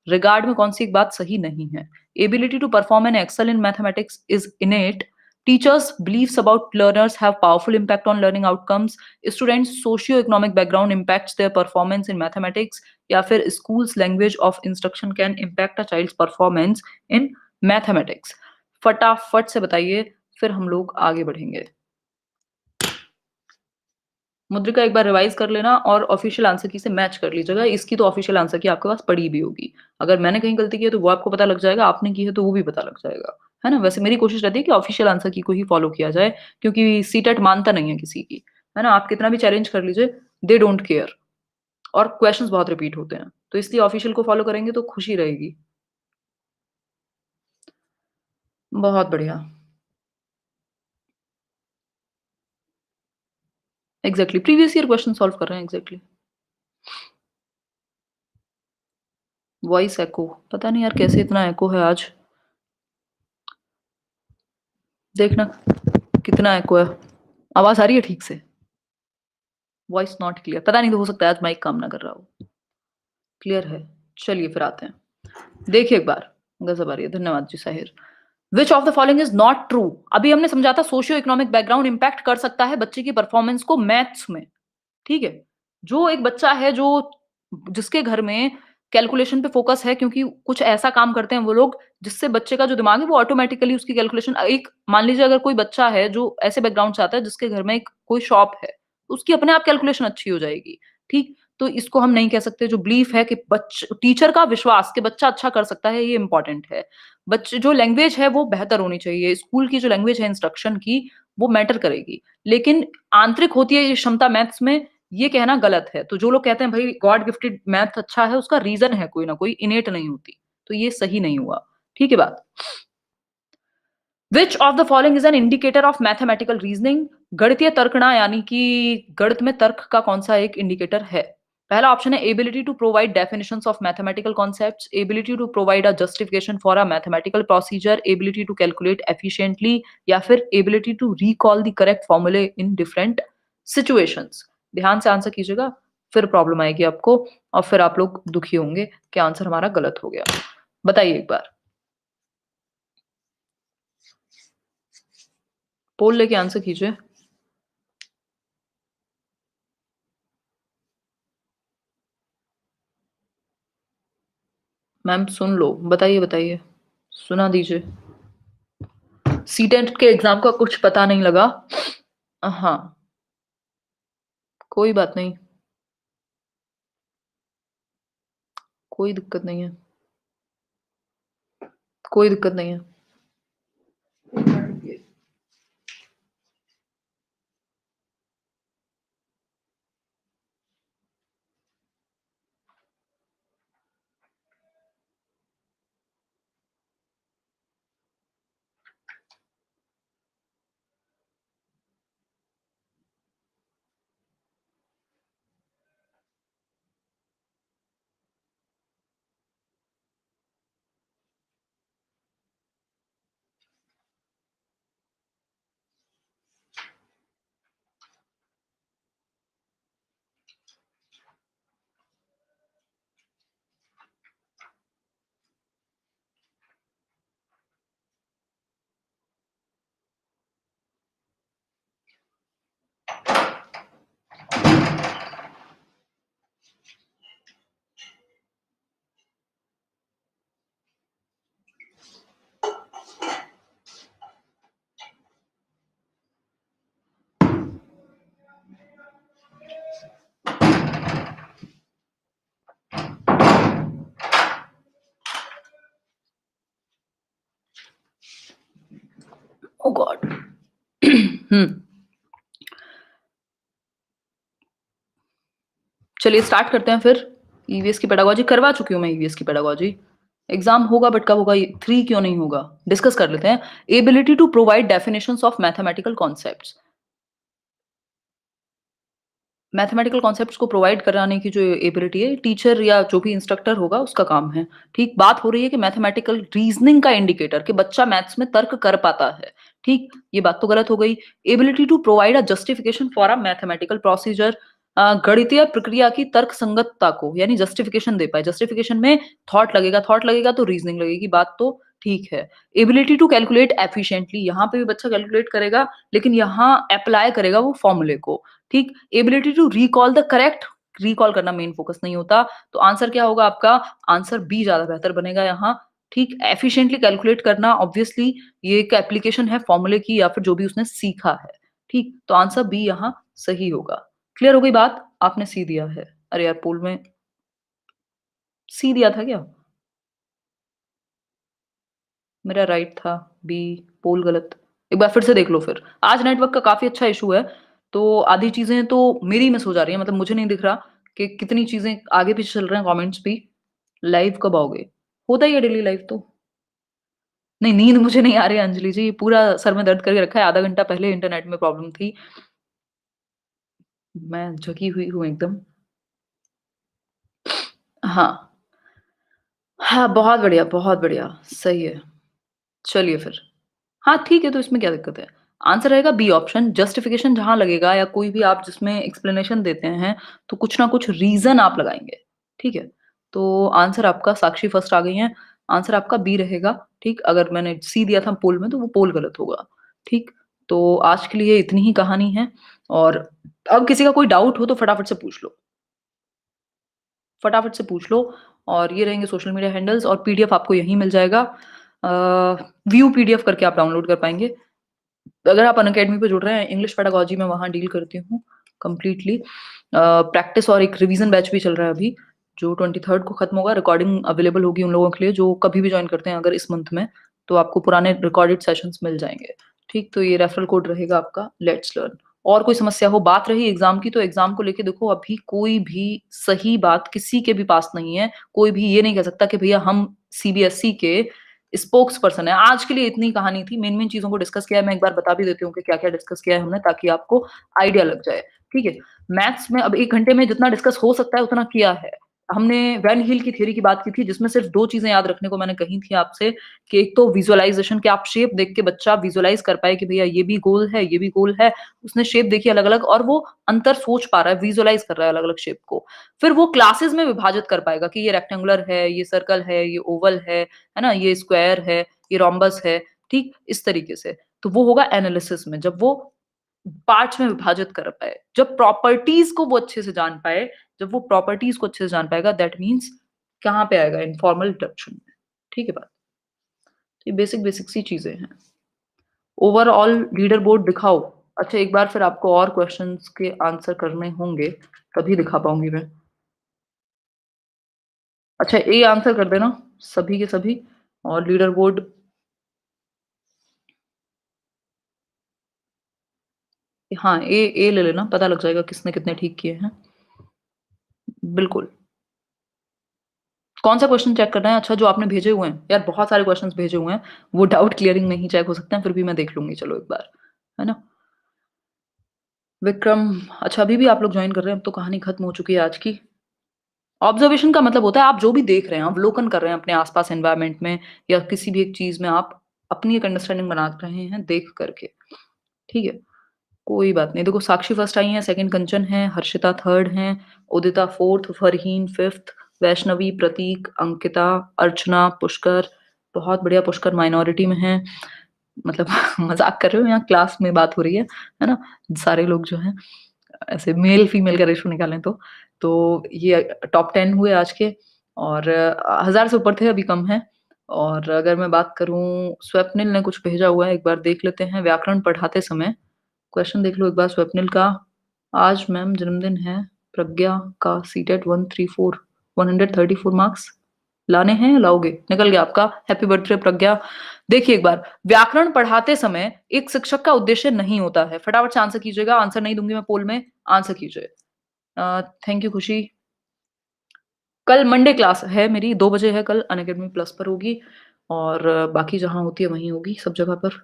S1: रिगार्ड में कौन सी एक बात सही नहीं है ability to perform and excel in mathematics is innate Teachers' beliefs about learners have powerful impact on learning outcomes. Students' socio-economic background impacts their performance in mathematics. या फिर school's language of instruction can impact a child's performance in mathematics फटाफट से बताइए फिर हम लोग आगे बढ़ेंगे मुद्रिका एक बार रिवाइज कर लेना और ऑफिशियल आंसर की से मैच कर लीजिएगा इसकी तो ऑफिशियल आंसर की आपके पास पड़ी भी होगी अगर मैंने कहीं गलती की है तो वो आपको पता लग जाएगा आपने की है तो वो भी पता लग जाएगा है ना वैसे मेरी कोशिश रहती है कि ऑफिशियल आंसर की को ही फॉलो किया जाए क्योंकि सीटेट मानता नहीं है किसी की है ना आप कितना भी चैलेंज कर लीजिए दे डोंट केयर और क्वेश्चन बहुत रिपीट होते हैं तो इसलिए ऑफिशियल को फॉलो करेंगे तो खुशी रहेगी बहुत बढ़िया exactly previous year question solve कर रहे हैं एग्जैक्टली वॉइस एको पता नहीं यार कैसे इतना एको है आज देखना कितना एको है आवाज आ रही है ठीक से वॉइस नॉट क्लियर पता नहीं तो हो सकता है आज माइक काम ना कर रहा हो क्लियर है चलिए फिर आते हैं देखिए एक बार गजब आ रही है धन्यवाद जी Sahir which of the following is not true अभी हमने समझा था सोशियो इकोनॉमिक बैकग्राउंड इंपैक्ट कर सकता है बच्चे की परफॉर्मेंस को मैथ्स में ठीक है जो एक बच्चा है जो जिसके घर में कैलकुलेशन पे फोकस है क्योंकि कुछ ऐसा काम करते हैं वो लोग जिससे बच्चे का जो दिमाग है वो ऑटोमेटिकली उसकी कैलकुलेशन एक मान लीजिए अगर कोई बच्चा है जो ऐसे बैकग्राउंड से आता है जिसके घर में एक कोई शॉप है तो उसकी अपने आप कैलकुलेशन अच्छी हो जाएगी ठीक तो इसको हम नहीं कह सकते जो बिलीफ है कि बच्चे टीचर का विश्वास कि बच्चा अच्छा कर सकता है ये इंपॉर्टेंट है बच्चे जो लैंग्वेज है वो बेहतर होनी चाहिए स्कूल की जो लैंग्वेज है इंस्ट्रक्शन की वो मैटर करेगी लेकिन आंतरिक होती है ये क्षमता मैथ्स में ये कहना गलत है तो जो लोग कहते हैं भाई गॉड गिफ्टेड मैथ अच्छा है उसका रीजन है कोई ना कोई इनेट नहीं होती तो ये सही नहीं हुआ ठीक है बात which of the following is an indicator of mathematical reasoning गणितीय तर्कणा यानी कि गणित में तर्क का कौन सा एक इंडिकेटर है पहला ऑप्शन है ability to provide definitions of mathematical concept ability to provide a justification for a mathematical procedure ability to calculate efficiently या फिर ability to recall the correct formulae in different situations ध्यान से answer कीजिएगा फिर problem आएगी आपको और फिर आप लोग दुखी होंगे कि आंसर हमारा गलत हो गया बताइए एक बार पोल लेके आंसर कीजिए मैम सुन लो बताइए बताइए सुना दीजिए सी टेंट के एग्जाम का कुछ पता नहीं लगा हाँ कोई बात नहीं कोई दिक्कत नहीं है कोई दिक्कत नहीं है oh god hmm. चलिए स्टार्ट करते हैं फिर ईवीएस e की पेडागोजी करवा चुकी हूं मैं ईवीएस e की पेडागोजी एग्जाम होगा बट कब होगा थ्री क्यों नहीं होगा डिस्कस कर लेते हैं ability to provide definition of mathematical concept mathematical concept को प्रोवाइड कराने की जो एबिलिटी है टीचर या जो भी इंस्ट्रक्टर होगा उसका काम है ठीक बात हो रही है कि मैथमेटिकल रीजनिंग का इंडिकेटर कि बच्चा मैथ्स में तर्क कर पाता है ठीक ये बात तो गलत हो गई ability to provide a justification for a mathematical procedure गणितीय प्रक्रिया की तर्क संगतता को यानी जस्टिफिकेशन दे पाए जस्टिफिकेशन में थॉट लगेगा थॉट लगेगा तो रीजनिंग लगेगी बात तो ठीक है एबिलिटी टू कैलकुलेट एफिशिएंटली यहाँ पे भी बच्चा कैलकुलेट करेगा लेकिन यहाँ अप्लाई करेगा वो फॉर्मूले को ठीक ability to recall the correct recall करना मेन फोकस नहीं होता तो आंसर क्या होगा आपका आंसर बी ज्यादा बेहतर बनेगा यहाँ ठीक एफिशिएंटली कैलकुलेट करना ऑब्वियसली ये एक एप्लीकेशन है फॉर्मूले की या फिर जो भी उसने सीखा है ठीक तो आंसर बी यहाँ सही होगा क्लियर हो गई बात आपने सी दिया है अरे यार पोल में सी दिया था क्या मेरा राइट था बी पोल गलत एक बार फिर से देख लो फिर आज नेटवर्क का काफी अच्छा इशू है तो आधी चीजें तो मेरी मिस हो जा रही है मतलब मुझे नहीं दिख रहा कि कितनी चीजें आगे पीछे चल रहे हैं कमेंट्स भी लाइव कब आओगे होता ही है डेली लाइफ तो नहीं नींद मुझे नहीं आ रही अंजलि जी पूरा सर में दर्द करके रखा है आधा घंटा पहले इंटरनेट में प्रॉब्लम थी मैं झकी हुई हूँ एकदम हाँ हाँ बहुत बढ़िया बहुत बढ़िया सही है चलिए फिर हाँ ठीक है तो इसमें क्या दिक्कत है आंसर रहेगा बी ऑप्शन जस्टिफिकेशन जहां लगेगा या कोई भी आप जिसमें एक्सप्लेनेशन देते हैं तो कुछ ना कुछ रीजन आप लगाएंगे ठीक है तो आंसर आपका साक्षी फर्स्ट आ गई है आंसर आपका बी रहेगा ठीक अगर मैंने सी दिया था पोल में तो वो पोल गलत होगा ठीक तो आज के लिए इतनी ही कहानी है और अब किसी का कोई डाउट हो तो फटाफट से पूछ लो फटाफट से पूछ लो और ये रहेंगे सोशल मीडिया हैंडल्स और पीडीएफ आपको यहीं मिल जाएगा व्यू पीडीएफ करके आप डाउनलोड कर पाएंगे अगर आप अनकेडमी पर जुड़ रहे हैं इंग्लिश पेडागोजी में वहां डील करती हूँ कंप्लीटली प्रैक्टिस और एक रिविजन बैच भी चल रहा है अभी जो ट्वेंटी थर्ड को खत्म होगा रिकॉर्डिंग अवेलेबल होगी उन लोगों के लिए जो कभी भी ज्वाइन करते हैं अगर इस मंथ में तो आपको पुराने रिकॉर्डेड सेशंस मिल जाएंगे ठीक तो ये रेफरल कोड रहेगा आपका लेट्स लर्न और कोई समस्या हो बात रही एग्जाम की तो एग्जाम को लेके देखो अभी कोई भी सही बात किसी के भी पास नहीं है कोई भी ये नहीं कह सकता कि भैया हम सीबीएसई e के स्पोक्स पर्सन है आज के लिए इतनी कहानी थी मेन मेन चीजों को डिस्कस किया है मैं एक बार बता भी देती हूँ कि क्या क्या डिस्कस किया है हमने ताकि आपको आइडिया लग जाए ठीक है मैथ्स में अब एक घंटे में जितना डिस्कस हो सकता है उतना किया है हमने वैन हिल की थ्योरी की बात की थी जिसमें सिर्फ दो चीजें याद रखने को मैंने कही थी आपसे कि एक तो विजुअलाइजेशन के आप शेप देख के बच्चा विजुअलाइज कर पाए कि भैया ये भी गोल है ये भी गोल है उसने शेप देखी अलग अलग और वो अंतर सोच पा रहा है विजुअलाइज कर रहा है अलग अलग शेप को फिर वो क्लासेस में विभाजित कर पाएगा कि ये रेक्टेंगुलर है ये सर्कल है ये ओवल है है ना ये स्क्वायर है ये रोम्बस है ठीक इस तरीके से तो वो होगा एनालिसिस में जब वो पार्ट में विभाजित कर पाए जब प्रॉपर्टीज को वो अच्छे से जान पाए जब वो प्रॉपर्टीज को अच्छे से जान पाएगा दैट मीन्स कहाँ पे आएगा इनफॉर्मल डिडक्शन में ठीक है बात तो ये बेसिक बेसिक सी चीजें हैं ओवरऑल लीडर बोर्ड दिखाओ अच्छा एक बार फिर आपको और क्वेश्चन के आंसर करने होंगे तभी दिखा पाऊंगी मैं अच्छा ए आंसर कर देना सभी के सभी और लीडर बोर्ड हाँ ए ए ले लेना पता लग जाएगा किसने कितने ठीक किए हैं बिल्कुल कौन सा क्वेश्चन चेक करना है अच्छा जो आपने भेजे हुए हैं यार बहुत सारे क्वेश्चंस भेजे हुए हैं वो डाउट क्लियरिंग नहीं चेक हो सकते हैं फिर भी मैं देख लूंगी चलो एक बार है ना विक्रम अच्छा अभी भी आप लोग ज्वाइन कर रहे हैं अब तो कहानी खत्म हो चुकी है आज की ऑब्जर्वेशन का मतलब होता है आप जो भी देख रहे हैं अवलोकन कर रहे हैं अपने आसपास एनवायरमेंट में या किसी भी एक चीज में आप अपनी एक अंडरस्टैंडिंग बना रहे हैं देख करके ठीक है कोई बात नहीं देखो साक्षी फर्स्ट आई है सेकंड कंचन है हर्षिता थर्ड है उदिता फोर्थ फरहीन फिफ्थ वैष्णवी प्रतीक अंकिता अर्चना पुष्कर बहुत बढ़िया पुष्कर माइनॉरिटी में है मतलब मजाक कर रहे हो यहाँ क्लास में बात हो रही है है ना सारे लोग जो है ऐसे मेल फीमेल का रेशो निकालें तो तो ये टॉप टेन हुए आज के और हजार से ऊपर थे अभी कम है और अगर मैं बात करूं स्वप्निल ने कुछ भेजा हुआ है एक बार देख लेते हैं व्याकरण पढ़ाते समय क्वेश्चन देख लो एक बार स्वप्निल का आज मैम जन्मदिन है प्रज्ञा का eight one three four one hundred thirty four marks लाने हैं लाओगे निकल गया आपका हैप्पी बर्थडे प्रज्ञा देखिए एक बार व्याकरण पढ़ाते समय एक शिक्षक का उद्देश्य नहीं होता है फटाफट से आंसर कीजिएगा आंसर नहीं दूंगी मैं पोल में आंसर कीजिए थैंक यू खुशी कल मंडे क्लास है मेरी दो बजे है कल अन प्लस पर होगी और बाकी जहां होती है वहीं होगी सब जगह पर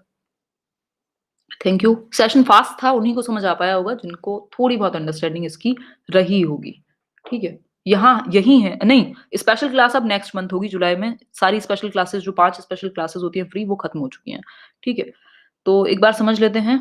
S1: थैंक यू सेशन फास्ट था उन्हीं को समझ आ पाया होगा जिनको थोड़ी बहुत अंडरस्टैंडिंग इसकी रही होगी ठीक है यहाँ यही है नहीं स्पेशल क्लास अब नेक्स्ट मंथ होगी जुलाई में सारी स्पेशल क्लासेस जो पांच स्पेशल क्लासेस होती हैं फ्री वो खत्म हो चुकी हैं ठीक है तो एक बार समझ लेते हैं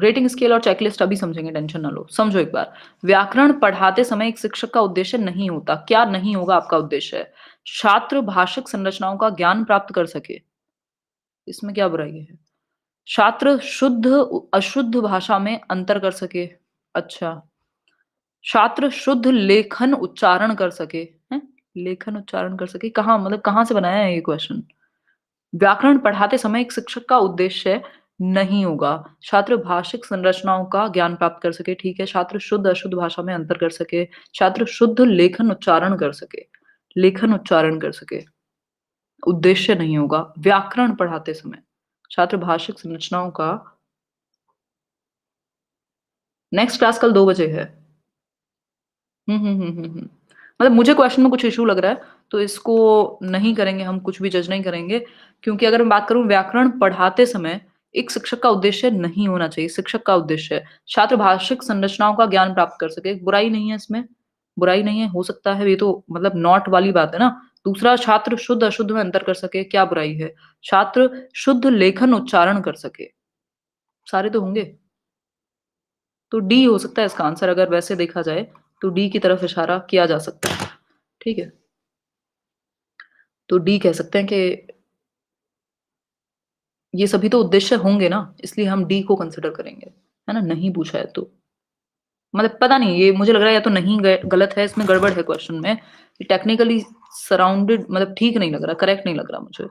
S1: ग्रेटिंग स्केल और चेकलिस्ट अभी समझेंगे टेंशन ना लो समझो एक बार व्याकरण पढ़ाते समय एक शिक्षक का उद्देश्य नहीं होता क्या नहीं होगा आपका उद्देश्य है छात्र भाषिक संरचनाओं का ज्ञान प्राप्त कर सके इसमें क्या बुराई है छात्र शुद्ध अशुद्ध भाषा में अंतर कर सके अच्छा छात्र शुद्ध लेखन उच्चारण कर सके है? लेखन उच्चारण कर सके कहा मतलब कहां से बनाया है ये क्वेश्चन व्याकरण पढ़ाते समय एक शिक्षक का उद्देश्य है नहीं होगा छात्र भाषिक संरचनाओं का ज्ञान प्राप्त कर सके ठीक है छात्र शुद्ध अशुद्ध भाषा में अंतर कर सके छात्र शुद्ध लेखन उच्चारण कर सके लेखन उच्चारण कर सके उद्देश्य नहीं होगा व्याकरण पढ़ाते समय छात्र भाषिक संरचनाओं का नेक्स्ट क्लास कल दो बजे है हम्म, हम्म, हम्म, मतलब मुझे क्वेश्चन में कुछ इशू लग रहा है तो इसको नहीं करेंगे हम कुछ भी जज नहीं करेंगे क्योंकि अगर मैं बात करूं व्याकरण पढ़ाते समय एक शिक्षक का उद्देश्य नहीं होना चाहिए शिक्षक का उद्देश्य छात्र भाषिक संरचनाओं का ज्ञान प्राप्त कर सके बुराई नहीं है इसमें बुराई नहीं है हो सकता है ये तो मतलब नॉट वाली बात है ना दूसरा छात्र शुद्ध अशुद्ध में अंतर कर सके क्या बुराई है छात्र शुद्ध लेखन उच्चारण कर सके सारे तो होंगे तो डी हो सकता है इसका आंसर अगर वैसे देखा जाए तो डी की तरफ इशारा किया जा सकता है ठीक है तो डी कह सकते हैं कि ये सभी तो उद्देश्य होंगे ना इसलिए हम डी को कंसिडर करेंगे है ना नहीं पूछा है तो मतलब पता नहीं ये मुझे लग रहा है या तो नहीं गलत है इसमें गड़बड़ है क्वेश्चन में टेक्निकली सराउंडेड मतलब ठीक नहीं लग रहा करेक्ट नहीं लग रहा मुझे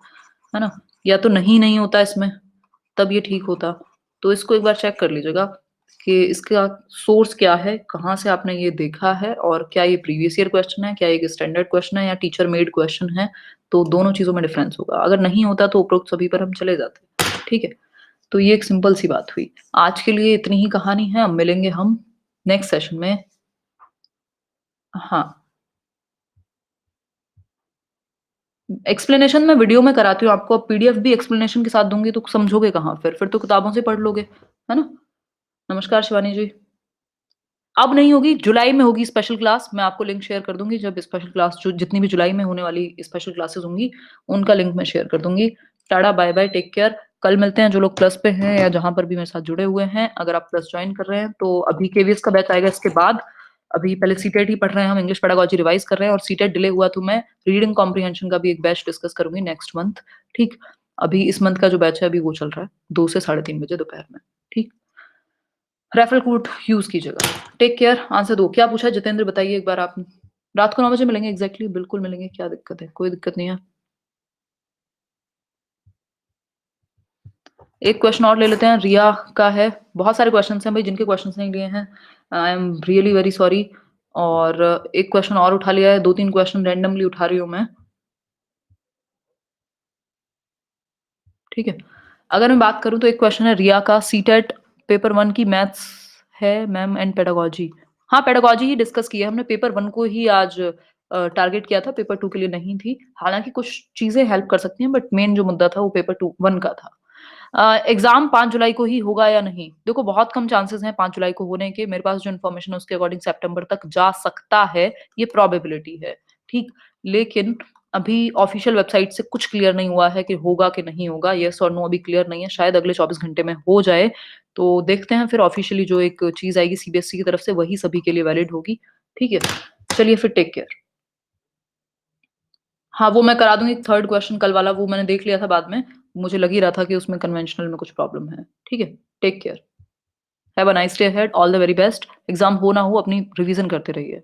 S1: है ना या तो नहीं नहीं होता इसमें तब ये ठीक होता तो इसको एक बार चेक कर लीजिएगा कि इसका सोर्स क्या है कहाँ से आपने ये देखा है और क्या ये प्रीवियस ईयर क्वेश्चन है क्या एक स्टैंडर्ड क्वेश्चन है या टीचर मेड क्वेश्चन है तो दोनों चीजों में डिफरेंस होगा अगर नहीं होता तो उपरोक्त सभी पर हम चले जाते ठीक है तो ये एक सिंपल सी बात हुई आज के लिए इतनी ही कहानी है अब मिलेंगे हम नेक्स्ट सेशन में हाँ एक्सप्लेनेशन मैं वीडियो में कराती हूँ आपको पीडीएफ भी एक्सप्लेनेशन के साथ दूंगी तो समझोगे कहाँ फिर फिर तो किताबों से पढ़ लोगे है ना नमस्कार शिवानी जी अब नहीं होगी जुलाई में होगी स्पेशल क्लास मैं आपको लिंक शेयर कर दूंगी जब स्पेशल क्लास जो जितनी भी जुलाई में होने वाली स्पेशल क्लासेस होंगी उनका लिंक मैं शेयर कर दूंगी tata bye bye take care कल मिलते हैं जो लोग प्लस पे हैं या जहां पर भी मेरे साथ जुड़े हुए हैं अगर आप प्लस ज्वाइन कर रहे हैं तो अभी केवीएस का बैच आएगा इसके बाद अभी पहले सीटेट ही पढ़ रहे हैं हम इंग्लिश पेडागोजी रिवाइज कर रहे हैं और सीटेट डिले हुआ तो मैं रीडिंग कॉम्प्रीहेंशन का भी एक बैच डिस्कस करूंगी नेक्स्ट मंथ ठीक अभी इस मंथ का जो बैच है अभी वो चल रहा है दो से साढ़े तीन बजे दोपहर में ठीक रेफरल कोड यूज कीजिएगा टेक केयर आंसर दो क्या पूछा जितेंद्र बताइए एक बार आप रात को नौ बजे मिलेंगे एग्जैक्टली exactly, बिल्कुल मिलेंगे क्या दिक्कत है कोई दिक्कत नहीं है एक क्वेश्चन और ले लेते हैं रिया का है बहुत सारे क्वेश्चन हैं भाई जिनके क्वेश्चन नहीं लिए हैं I am really very sorry और एक क्वेश्चन और उठा लिया है दो तीन क्वेश्चन रैंडमली उठा रही हूँ मैं ठीक है अगर मैं बात करूं तो एक क्वेश्चन है रिया का सीटेट पेपर वन की मैथ्स है मैम एंड पेडागोजी हाँ पेडागोजी ही डिस्कस किया हमने पेपर वन को ही आज टारगेट किया था पेपर टू के लिए नहीं थी हालांकि कुछ चीजें हेल्प कर सकती हैं बट मेन जो मुद्दा था वो पेपर टू वन का था एग्जाम पांच जुलाई को ही होगा या नहीं देखो बहुत कम चांसेस हैं पांच जुलाई को होने के मेरे पास जो इन्फॉर्मेशन है उसके अकॉर्डिंग सेप्टेम्बर तक जा सकता है ये प्रॉबेबिलिटी है ठीक लेकिन अभी ऑफिशियल वेबसाइट से कुछ क्लियर नहीं हुआ है कि होगा कि नहीं होगा यस और नो अभी क्लियर नहीं है शायद अगले 24 घंटे में हो जाए तो देखते हैं फिर ऑफिशियली जो एक चीज आएगी सीबीएसई e की तरफ से वही सभी के लिए वैलिड होगी ठीक है चलिए फिर टेक केयर हाँ वो मैं करा दूंगी थर्ड क्वेश्चन कल वाला वो मैंने देख लिया था बाद में मुझे लग ही रहा था कि उसमें कन्वेंशनल में कुछ प्रॉब्लम है ठीक है take care have a nice day head all the very best exam हो ना हो अपनी रिविजन करते रहिए